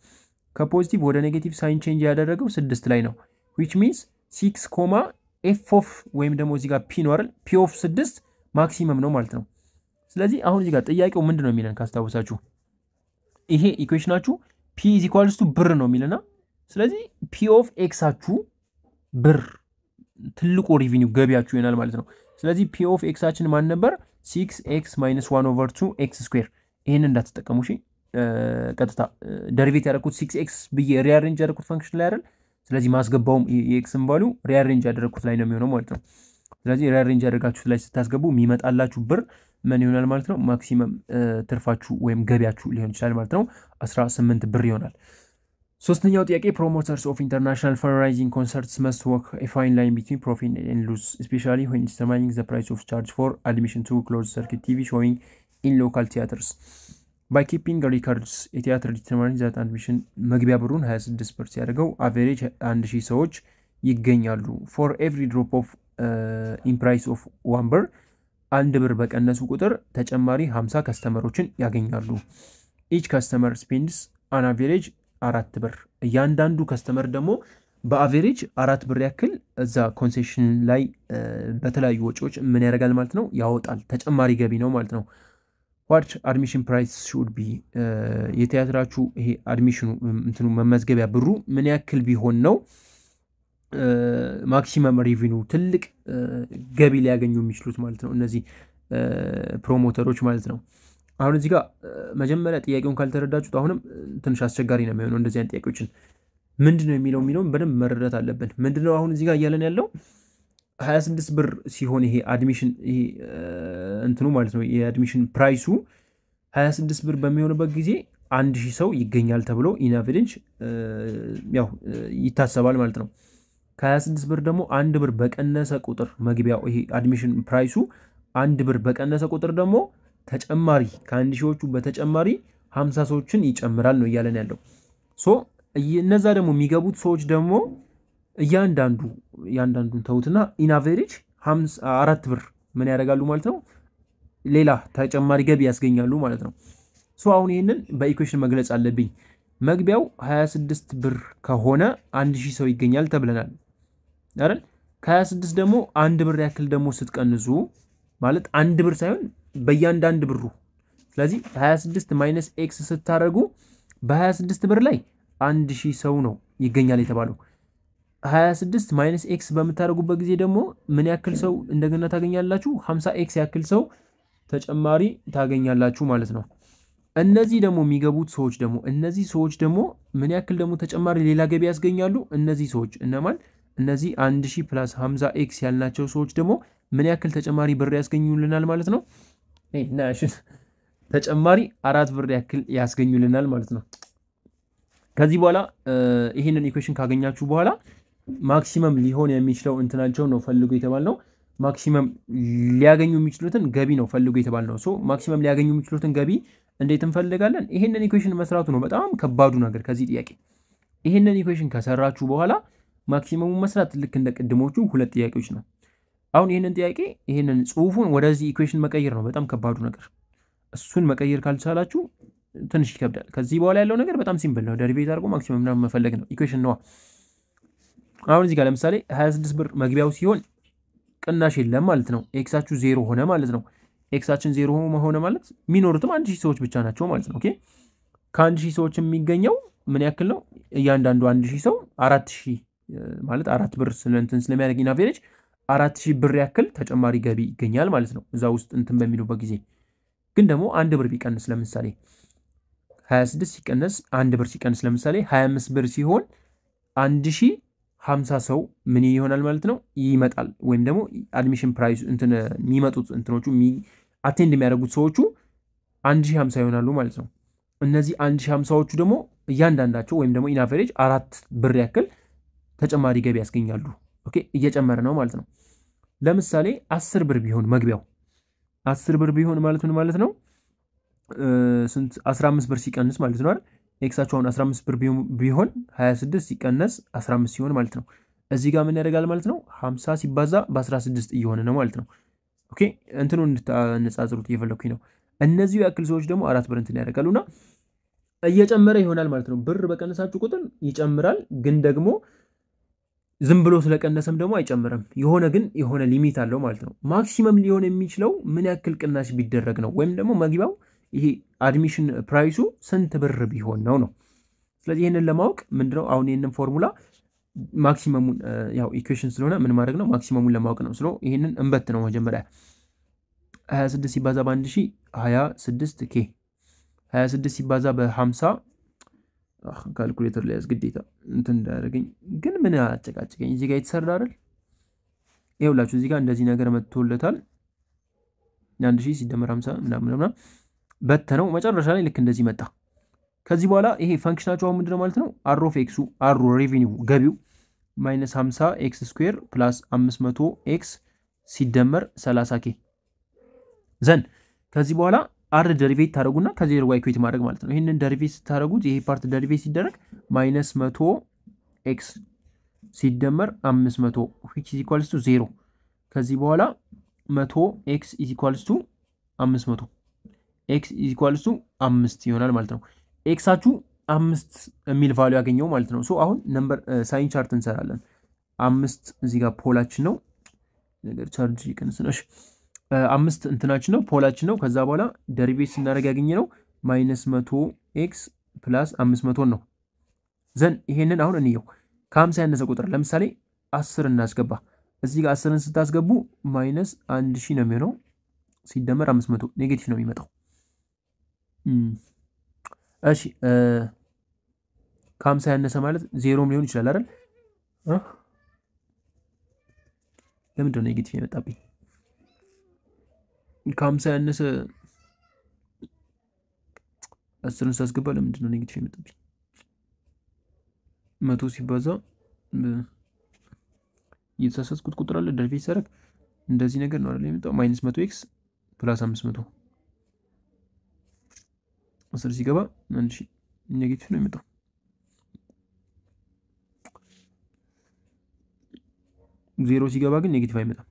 ከፖዚቲቭ ወደ ኔጌቲቭ ሳይን ቼንጅ ያደረገው ስድስት ላይ ነው። ዊች ሚንስ ሲክስ ኮማ ኤፍ ኦፍ ወይም ደግሞ እዚህ ጋር ፒ ነው አይደል? ፒ ኦፍ ስድስት ማክሲመም ነው ማለት ነው። ስለዚህ አሁን እዚህ ጋር ጥያቄው ምንድን ነው የሚለን ካስታወሳችሁ ይሄ ኢኩዌሽናችሁ ፒ ኢዝ ኢኳልስ ቱ ብር ነው የሚልና ስለዚህ ፒ ኦፍ ኤክሳችሁ ብር ትልቁ ሪቪኒው ገቢያችሁ ይሆናል ማለት ነው። ስለዚህ ፒ ኦፍ ኤክሳችን ማን ነበር? ሲክስ ኤክስ ማይነስ ዋን ኦቨር ቱ ኤክስ ስኩዌር ይህን እንዳትጠቀሙ እሺ። ቀጥታ ደሪቬት ያደረግኩት ሲክስ ኤክስ ብዬ ሪያሬንጅ ያደረግኩት ፋንክሽን ላይ አይደል? ስለዚህ ማስገባውም የኤክስን ቫሉ ሪያሬንጅ ያደረግኩት ላይ ነው የሚሆነው ማለት ነው። ስለዚህ ሪያሬንጅ ያደረጋችሁት ላይ ስታስገቡ የሚመጣላችሁ ብር ምን ይሆናል ማለት ነው? ማክሲመም ትርፋችሁ ወይም ገቢያችሁ ሊሆን ይችላል ማለት ነው። 18 ብር ይሆናል። ሶስተኛው ጥያቄ ፕሮሞተርስ ኦፍ ኢንተርናሽናል ፈንድራይዚንግ ኮንሰርትስ መስት ወርክ ፋይን ላይን ቢትዊን ፕሮፊት ኤንድ ሉዝ ስፔሻሊ ዌን ዲተርማይኒንግ ዘ ፕራይስ ኦፍ ቻርጅ ፎር አድሚሽን ቱ ክሎዝ ሰርኪት ቲቪ ሾዊንግ ኢን ሎካል ቲያትርስ ባይ ኪፒንግ ሪከርድስ የቲያትር ተማሪ ዛት አድሚሽን መግቢያ ብሩን 26 ብር ሲያደርገው አቨሬጅ 1000 ሰዎች ይገኛሉ። ፎር ኤቭሪ ድሮፕ ኦፍ ኢን ፕራይስ ኦፍ ዋን ብር አንድ ብር በቀነሱ ቁጥር ተጨማሪ 50 ከስተመሮችን ያገኛሉ። ኢች ከስተመር ስፔንድስ አን አቬሬጅ አራት ብር እያንዳንዱ ከስተመር ደግሞ በአቨሬጅ አራት ብር ያክል እዛ ኮንሴሽን ላይ uh, በተለያዩ ወጪዎች ምን ያደርጋል ማለት ነው ያወጣል። ተጨማሪ ገቢ ነው ማለት ነው። ዋት አድሚሽን ፕራይስ ሹድ ቢ የቲያትራችሁ ይሄ አድሚሽኑ እንትኑ መመዝገቢያ ብሩ ምን ያክል ቢሆን ነው ማክሲመም ሪቪኑ ትልቅ ገቢ ሊያገኙ የሚችሉት ማለት ነው እነዚህ ፕሮሞተሮች ማለት ነው። አሁን እዚህ ጋር መጀመሪያ ጥያቄውን ካልተረዳችሁት አሁንም ትንሽ አስቸጋሪ ነው የሚሆነው። እንደዚህ አይነት ጥያቄዎችን ምንድን ነው የሚለው የሚለውን በደንብ መረዳት አለብን። ምንድን ነው አሁን እዚህ ጋር እያለን ያለው 26 ብር ሲሆን ይሄ አድሚሽን ይሄ እንትኑ ማለት ነው የአድሚሽን ፕራይሱ 26 ብር በሚሆንበት ጊዜ አንድ ሺህ ሰው ይገኛል ተብሎ ኢናቪደንስ ያው ይታሰባል ማለት ነው። ከ26 ብር ደግሞ አንድ ብር በቀነሰ ቁጥር መግቢያው ይሄ አድሚሽን ፕራይሱ አንድ ብር በቀነሰ ቁጥር ደግሞ ተጨማሪ ከአንድ ሺዎቹ በተጨማሪ 50 ሰዎችን ይጨምራል ነው እያለን ያለው። ሶ እነዛ ደግሞ የሚገቡት ሰዎች ደግሞ እያንዳንዱ እያንዳንዱን ተውትና ኢናቬሬጅ አራት ብር ምን ያደርጋሉ ማለት ነው ሌላ ተጨማሪ ገቢ ያስገኛሉ ማለት ነው። ሶ አሁን ይህንን በኢኩዌሽን መግለጽ አለብኝ። መግቢያው 26 ብር ከሆነ 1000 ሰው ይገኛል ተብለናል አይደል? ከ26 ደግሞ አንድ ብር ያክል ደግሞ ስትቀንሱ ማለት አንድ ብር ሳይሆን በእያንዳንድ ብሩ ስለዚህ 26 ማይነስ ኤክስ ስታደርጉ በ26 ብር ላይ 1000 ሰው ነው ይገኛል የተባለው። 26 ማይነስ ኤክስ በምታደርጉበት ጊዜ ደግሞ ምን ያክል ሰው እንደገና ታገኛላችሁ? 50 ኤክስ ያክል ሰው ተጨማሪ ታገኛላችሁ ማለት ነው። እነዚህ ደግሞ የሚገቡት ሰዎች ደግሞ እነዚህ ሰዎች ደግሞ ምን ያክል ደግሞ ተጨማሪ ሌላ ገቢ ያስገኛሉ? እነዚህ ሰዎች እነማን? እነዚህ 1000 ፕላስ 50 ኤክስ ያልናቸው ሰዎች ደግሞ ምን ያክል ተጨማሪ ብር ያስገኙልናል ማለት ነው? ተጨማሪ አራት ብር ያክል ያስገኙልናል ማለት ነው። ከዚህ በኋላ ይህንን ኢኩዌሽን ካገኛችሁ በኋላ ማክሲመም ሊሆን የሚችለው እንትናቸው ነው ፈልጉ የተባልነው። ማክሲመም ሊያገኙ የሚችሉትን ገቢ ነው ፈልጉ የተባልነው። ሶ ማክሲመም ሊያገኙ የሚችሉትን ገቢ እንዴት እንፈልጋለን? ይሄንን ኢኩዌሽን መስራቱ ነው በጣም ከባዱ ነገር ከዚህ ጥያቄ። ይሄንን ኢኩዌሽን ከሰራችሁ በኋላ ማክሲመሙ መስራት ልክ እንደ ቅድሞቹ ሁለት ጥያቄዎች ነው። አሁን ይህንን ጥያቄ ይህንን ጽሁፉን ወደዚህ ኢኩዌሽን መቀየር ነው በጣም ከባዱ ነገር። እሱን መቀየር ካልቻላችሁ ትንሽ ይከብዳል። ከዚህ በኋላ ያለው ነገር በጣም ሲምፕል ነው። ደሪቬት አድርጎ ማክሲመም መፈለግ ነው። ኢኩዌሽን ነዋ። አሁን እዚህ ጋር ለምሳሌ 26 ብር መግቢያው ሲሆን ቅናሽ የለም ማለት ነው። ኤክሳችሁ ዜሮ ሆነ ማለት ነው። ኤክሳችን ዜሮ ሆነ ማለት የሚኖሩትም አንድ ሺህ ሰዎች ብቻ ናቸው ማለት ነው። ከአንድ ሺህ ሰዎች የሚገኘው ምን ያክል ነው? እያንዳንዱ አንድ ሺህ ሰው አራት ሺህ ማለት አራት ብር ስለንትን ስለሚያደርግ ኢናቬሬጅ አራት ሺህ ብር ያክል ተጨማሪ ገቢ ይገኛል ማለት ነው። እዛ ውስጥ እንትን በሚሉበት ጊዜ ግን ደግሞ አንድ ብር ቢቀንስ ለምሳሌ 26 ሲቀነስ አንድ ብር ሲቀንስ ለምሳሌ 25 ብር ሲሆን አንድ ሺህ ሀምሳ ሰው ምን ይሆናል ማለት ነው ይመጣል። ወይም ደግሞ አድሚሽን ፕራይስ እንትን የሚመጡት እንትኖቹ አቴንድ የሚያደርጉት ሰዎቹ አንድ ሺህ ሀምሳ ይሆናሉ ማለት ነው። እነዚህ አንድ ሺህ ሀምሳዎቹ ደግሞ እያንዳንዳቸው ወይም ደግሞ ኢናቨሬጅ አራት ብር ያክል ተጨማሪ ገቢ ያስገኛሉ። ኦኬ እየጨመረ ነው ማለት ነው። ለምሳሌ አስር ብር ቢሆን መግቢያው አስር ብር ቢሆን ማለት ምን ማለት ነው? ስንት አስራ አምስት ብር ሲቀንስ ማለት ነው አይደል ኤክሳቸው አሁን 15 ብር ቢሆን 26 ሲቀነስ 15 ሲሆን ማለት ነው። እዚህ ጋር ምን ያደርጋል ማለት ነው 50 ሲባዛ በ16 እየሆነ ነው ማለት ነው። ኦኬ እንትኑ እንድታነጻጽሩት እየፈለግኩኝ ነው። እነዚሁ ያክል ሰዎች ደግሞ አራት ብር እንትን ያደርጋሉ እና እየጨመረ ይሆናል ማለት ነው። ብር በቀነሳችሁ ቁጥር ይጨምራል፣ ግን ደግሞ ዝም ብሎ ስለቀነሰም ደግሞ አይጨምርም። የሆነ ግን የሆነ ሊሚት አለው ማለት ነው። ማክሲመም ሊሆን የሚችለው ምን ያክል ቅናሽ ቢደረግ ነው ወይም ደግሞ መግቢያው ይሄ አድሚሽን ፕራይሱ ስንት ብር ቢሆን ነው ነው። ስለዚህ ይህንን ለማወቅ ምንድነው አሁን ይህንን ፎርሙላ ማክሲመሙን ያው ኢኩዌሽን ስለሆነ ምን ማድረግ ነው ማክሲመሙን ለማወቅ ነው። ስለ ይህንን እንበት ነው መጀመሪያ 26 ሲባዛ በ 1 26 ኬ 26 ሲባዛ በ50 ካልኩሌተር ላይ ግዴታ እንትን እንዳያደርገኝ ግን ምን አጨቃጭቀኝ እዚህ ጋር የተሰራ አይደል ይኸውላችሁ፣ እዚህ ጋር እንደዚህ ነገር መጥቶለታል። 1 ሲደመር 50 ምናምን ምናምን በተነው። መጨረሻ ላይ ልክ እንደዚህ መጣ። ከዚህ በኋላ ይሄ ፈንክሽናቸው አሁን ምንድነው ማለት ነው? አር ኦፍ ኤክሱ አር ሬቪኒው ገቢው ማይነስ 50 ኤክስ ስኩዌር ፕላስ 500 ኤክስ ሲደመር 30 ኬ ዘን ከዚህ በኋላ አር ደሪቬት ታደረጉና ከዚህ ጋር ኢኩዌት ማድረግ ማለት ነው። ይህንን ደሪቬት ስታደረጉት ይሄ ፓርት ደሪቬት ሲደረግ ማይነስ 100 ኤክስ ሲደመር 500 ዊች ኢዝ ኢኳልስ ቱ ዜሮ ከዚህ በኋላ 100 ኤክስ ኢዝ ኢኳልስ ቱ 500 ኤክስ ኢኳልስ ቱ አምስት ይሆናል ማለት ነው። ኤክሳችሁ አምስት የሚል ቫሉ ያገኘው ማለት ነው። ሶ አሁን ነምበር ሳይን ቻርት እንሰራለን። አምስት እዚህ ጋር ፖላችን ነው ነገር ቻርጅ ይቀንስናሽ አምስት እንትናችን ነው ፖላችን ነው። ከዛ በኋላ ደሪቬት ስናደርግ ያገኘ ነው ማይነስ መቶ ኤክስ ፕላስ አምስት መቶን ነው ዘን ይሄንን አሁን እንየው ከሀምሳ ያነሰ ቁጥር ለምሳሌ አስር እናስገባ እዚህ ጋር አስርን ስታስገቡ ማይነስ አንድ ሺህ ነው የሚሆነው ሲደመር አምስት መቶ ኔጌቲቭ ነው የሚመጣው እሺ ከሀምሳ ያነሰ ማለት ዜሮም ሊሆን ይችላል አይደል? ነው ኔጌቲቭ የመጣብኝ? ከሀምሳ ያነሰ አስርን ሳስገባ ነው ኔጌቲቭ የመጣብኝ? መቶ ሲባዛ እየተሳሳትኩት ቁጥር አለ። ደርፌ ሲሰረቅ እንደዚህ ነገር ነው አይደል የመጣው ማይነስ መቶ ኤክስ ፕላስ አምስት መቶ አስር ሲገባ አንድ ሺ ኔጌቲቭ ነው የመጣው። ዜሮ ሲገባ ግን ኔጌቲቭ አይመጣም።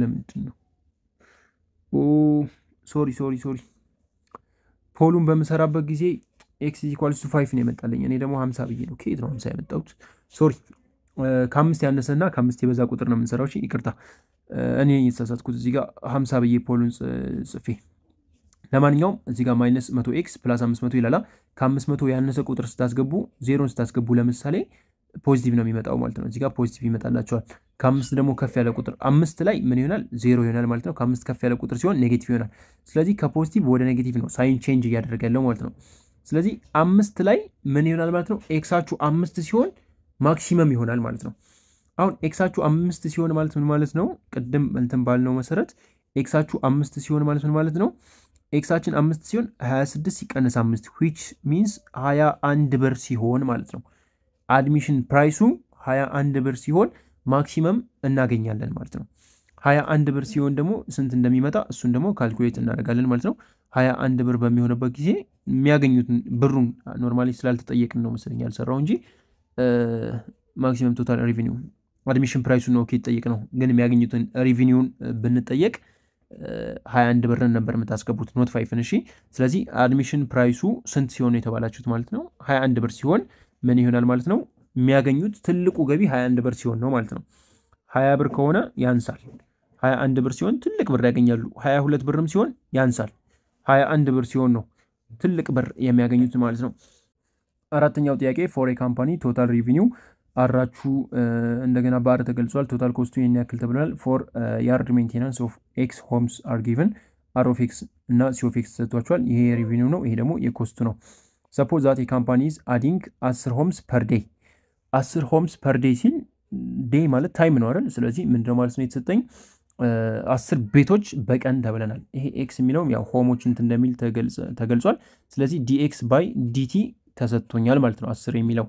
ለምንድን ነው? ኦ ሶሪ ሶሪ ሶሪ ፖሉን በምሰራበት ጊዜ ኤክስ ኢኳልስ ቱ ፋይቭ ነው የመጣለኝ። እኔ ደግሞ ሀምሳ ብዬ ነው ከየት ነው ሀምሳ ያመጣሁት? ሶሪ ከአምስት ያነሰ እና ከአምስት የበዛ ቁጥር ነው የምንሰራው። ይቅርታ እኔ የተሳሳትኩት እዚህ ጋ 50 ብዬ ፖሉን ጽፌ ለማንኛውም እዚህ ጋር ማይነስ መቶ ኤክስ ፕላስ 500 መቶ ይላላ ከ መቶ ያነሰ ቁጥር ስታስገቡ ዜሮን ስታስገቡ ለምሳሌ ፖዚቲቭ ነው የሚመጣው ማለት ነው። እዚጋ ፖዚቲቭ ይመጣላቸዋል። ከአምስት ደግሞ ከፍ ያለ ቁጥር አምስት ላይ ምን ይሆናል? ዜሮ ይሆናል ማለት ነው። ከአምስት ከፍ ያለ ቁጥር ሲሆን ኔጌቲቭ ይሆናል። ስለዚህ ከፖዚቲቭ ወደ ኔጌቲቭ ነው ሳይን ቼንጅ እያደረገ ያለው ማለት ነው። ስለዚህ አምስት ላይ ምን ይሆናል ማለት ነው? ኤክሳችሁ አምስት ሲሆን ማክሲመም ይሆናል ማለት ነው። አሁን ኤክሳችሁ አምስት ሲሆን ማለት ምን ማለት ነው? ቅድም እንትን ባልነው መሰረት ኤክሳችሁ አምስት ሲሆን ማለት ምን ማለት ነው? ኤክሳችን አምስት ሲሆን 26 ሲቀነስ አምስት ዊች ሚንስ 21 ብር ሲሆን ማለት ነው። አድሚሽን ፕራይሱ 21 ብር ሲሆን ማክሲመም እናገኛለን ማለት ነው። 21 ብር ሲሆን ደግሞ ስንት እንደሚመጣ እሱን ደግሞ ካልኩሌት እናደርጋለን ማለት ነው። 21 ብር በሚሆንበት ጊዜ የሚያገኙትን ብሩን ኖርማሊ ስላልተጠየቅን ነው መሰለኝ ያልሰራው እንጂ ማክሲመም ቶታል ሪቪኒው አድሚሽን ፕራይሱን ኦኬ ይጠይቅ ነው፣ ግን የሚያገኙትን ሪቪኒውን ብንጠየቅ 21 ብርን ነበር የምታስገቡት ኖት ፋይፍን። እሺ፣ ስለዚህ አድሚሽን ፕራይሱ ስንት ሲሆን የተባላችሁት ማለት ነው 21 ብር ሲሆን ምን ይሆናል ማለት ነው? የሚያገኙት ትልቁ ገቢ 21 ብር ሲሆን ነው ማለት ነው። 20 ብር ከሆነ ያንሳል። 21 ብር ሲሆን ትልቅ ብር ያገኛሉ። 22 ብርም ሲሆን ያንሳል። 21 ብር ሲሆን ነው ትልቅ ብር የሚያገኙት ማለት ነው። አራተኛው ጥያቄ ፎር ኤ ካምፓኒ ቶታል ሪቪኒው አራቹ እንደገና በአር ተገልጿል። ቶታል ኮስቱ ይህን ያክል ተብሏል። ፎር ያርድ ሜንቴናንስ ኦፍ ኤክስ ሆምስ አር ጊቨን አር ኦፍ ኤክስ እና ሲ ኦፍ ኤክስ ተሰጥቷቸዋል። ይሄ የሪቪኒው ነው፣ ይሄ ደግሞ የኮስቱ ነው። ሰፖዝ ዛት የካምፓኒዝ አዲንግ አስር ሆምስ ፐር ዴይ አስር ሆምስ ፐር ዴይ ሲል ዴይ ማለት ታይም ነው አይደል? ስለዚህ ምንድነው ማለት ነው የተሰጠኝ አስር ቤቶች በቀን ተብለናል። ይሄ ኤክስ የሚለውም ያው ሆሞች እንትን እንደሚል ተገልጿል። ስለዚህ ዲኤክስ ባይ ዲቲ ተሰጥቶኛል ማለት ነው አስር የሚለው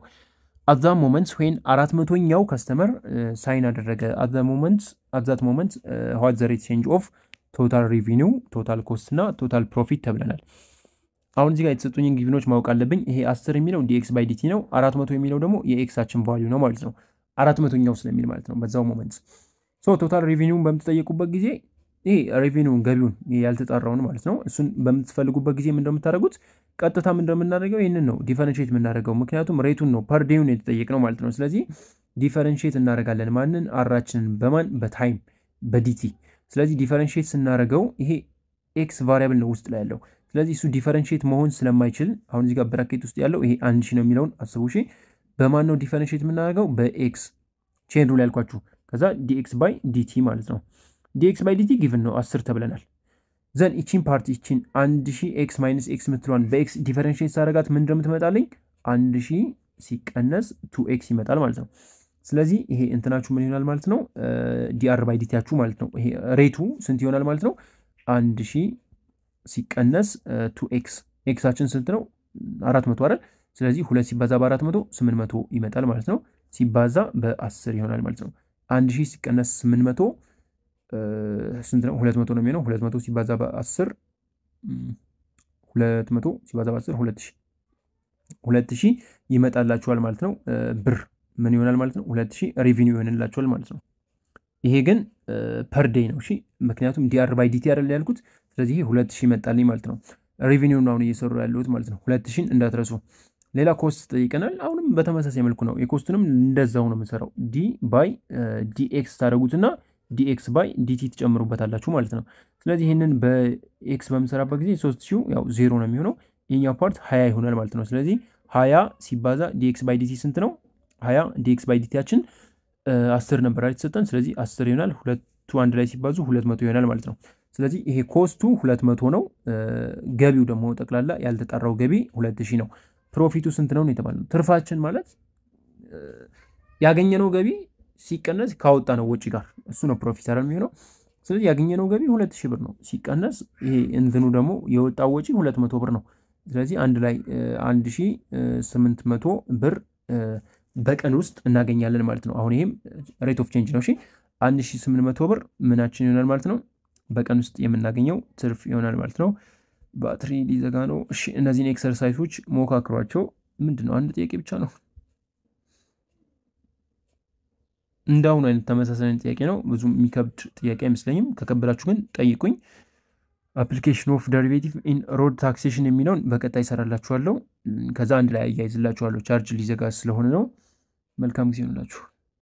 አዛ ሞመንት ወይን አራት መቶኛው ከስተመር ሳይን uh, አደረገ። አዛ ሞመንት አዛት ሞመንት ሀዋት ዘሬት ቼንጅ ኦፍ ቶታል ሪቪኒው ቶታል ኮስት እና ቶታል ፕሮፊት ተብለናል። አሁን እዚህ ጋር የተሰጡኝን ጊቪኖች ማወቅ አለብኝ። ይሄ አስር የሚለው ዲኤክስ ባይ ዲቲ ነው። አራት መቶ የሚለው ደግሞ የኤክሳችን ቫሊዩ ነው ማለት ነው። አራት መቶኛው ስለሚል ማለት ነው በዛው ሞመንት ቶታል ሪቪኒውን በምትጠየቁበት ጊዜ ይሄ ሬቬኒውን ገቢውን ያልተጠራውን ማለት ነው። እሱን በምትፈልጉበት ጊዜ እንደምታደርጉት ቀጥታ እንደምናደርገው ይህንን ነው ዲፈረንሽት የምናደርገው፣ ምክንያቱም ሬቱን ነው ፐርዴውን ነው ማለት ነው። ስለዚህ ዲፈረንሽት እናደርጋለን። ማንን? አራችንን። በማን? በታይም በዲቲ። ስለዚህ ዲፈረንሽት ስናደርገው ይሄ ኤክስ ቫሪያብል ነው ውስጥ ላይ ያለው። ስለዚህ እሱ ዲፈረንሽት መሆን ስለማይችል አሁን እዚህ ጋር ብራኬት ውስጥ ያለው ይሄ አንድ ሺ ነው የሚለውን አስቡ። ሺ በማን ነው ዲፈረንሽት የምናደርገው? በኤክስ ቼን ሩል ያልኳችሁ፣ ከዛ ዲኤክስ ባይ ዲቲ ማለት ነው። ዲኤክስ ባይ ዲቲ ጊቭን ነው አስር ተብለናል። ዘን ይቺን ፓርቲ ይቺን አንድ ሺ ኤክስ ማይነስ ኤክስ የምትለዋን በኤክስ ዲፈረንሽት ሳረጋት ምን እንደምትመጣልኝ አንድ ሺ ሲቀነስ ቱ ኤክስ ይመጣል ማለት ነው። ስለዚህ ይሄ እንትናችሁ ምን ይሆናል ማለት ነው? ዲአር ባይ ዲቲያችሁ ማለት ነው። ይሄ ሬቱ ስንት ይሆናል ማለት ነው? አንድ ሺ ሲቀነስ ቱ ኤክስ ኤክሳችን ስንት ነው? አራት መቶ አይደል? ስለዚህ ሁለት ሲባዛ በአራት መቶ ስምንት መቶ ይመጣል ማለት ነው። ሲባዛ በአስር ይሆናል ማለት ነው። አንድ ሲቀነስ ስምንት ስንት ነው? ሁለት መቶ ነው የሚሆነው። ሁለት መቶ ሲባዛ በአስር ሁለት መቶ ሲባዛ በአስር ሁለት ሺህ ሁለት ሺህ ይመጣላችኋል ማለት ነው። ብር ምን ይሆናል ማለት ነው? ሁለት ሺህ ሬቪኒው ይሆንላችኋል ማለት ነው። ይሄ ግን ፐር ዴይ ነው። እሺ ምክንያቱም ዲአር ባይ ዲቲ አይደል ያልኩት። ስለዚህ ሁለት ሺ ይመጣልኝ ማለት ነው። ሬቪኒውን አሁን እየሰሩ ያለሁት ማለት ነው። ሁለት ሺን እንዳትረሱ። ሌላ ኮስት ጠይቀናል። አሁንም በተመሳሳይ መልኩ ነው። የኮስቱንም እንደዛው ነው የምንሰራው። ዲ ባይ ዲኤክስ ታደረጉትና ዲኤክስ ባይ ዲቲ ትጨምሩበታላችሁ ማለት ነው። ስለዚህ ይህንን በኤክስ በምንሰራበት ጊዜ ሶስት ሺው ያው ዜሮ ነው የሚሆነው የኛው ፓርት ሀያ ይሆናል ማለት ነው። ስለዚህ ሀያ ሲባዛ ዲኤክስ ባይ ዲቲ ስንት ነው? ሀያ ዲኤክስ ባይ ዲቲያችን አስር ነበር የተሰጠን። ስለዚህ አስር ይሆናል ሁለቱ አንድ ላይ ሲባዙ ሁለት መቶ ይሆናል ማለት ነው። ስለዚህ ይሄ ኮስቱ ሁለት መቶ ነው። ገቢው ደግሞ ጠቅላላ ያልተጠራው ገቢ ሁለት ሺህ ነው። ፕሮፊቱ ስንት ነው የተባለው? ትርፋችን ማለት ያገኘነው ገቢ ሲቀነስ ካወጣ ነው ወጪ ጋር እሱ ነው ፕሮፊተር የሚሆነው። ስለዚህ ያገኘነው ገቢ ሁለት ሺህ ብር ነው። ሲቀነስ ይሄ እንትኑ ደግሞ የወጣው ወጪ ሁለት መቶ ብር ነው። ስለዚህ አንድ ላይ አንድ ሺህ ስምንት መቶ ብር በቀን ውስጥ እናገኛለን ማለት ነው። አሁን ይሄም ሬት ኦፍ ቼንጅ ነው። አንድ ሺህ ስምንት መቶ ብር ምናችን ይሆናል ማለት ነው። በቀን ውስጥ የምናገኘው ትርፍ ይሆናል ማለት ነው። ባትሪ ሊዘጋ ነው። እሺ እነዚህን ኤክሰርሳይሶች ሞካክሯቸው። ምንድን ነው አንድ ጥያቄ ብቻ ነው። እንደ አሁኑ አይነት ተመሳሳይ ጥያቄ ነው። ብዙ የሚከብድ ጥያቄ አይመስለኝም። ከከበዳችሁ ግን ጠይቁኝ። አፕሊኬሽን ኦፍ ደሪቬቲቭ ኢን ሮድ ታክሴሽን የሚለውን በቀጣይ ይሰራላችኋለሁ። ከዛ አንድ ላይ አያይዝላችኋለሁ። ቻርጅ ሊዘጋ ስለሆነ ነው። መልካም ጊዜ ሆንላችሁ።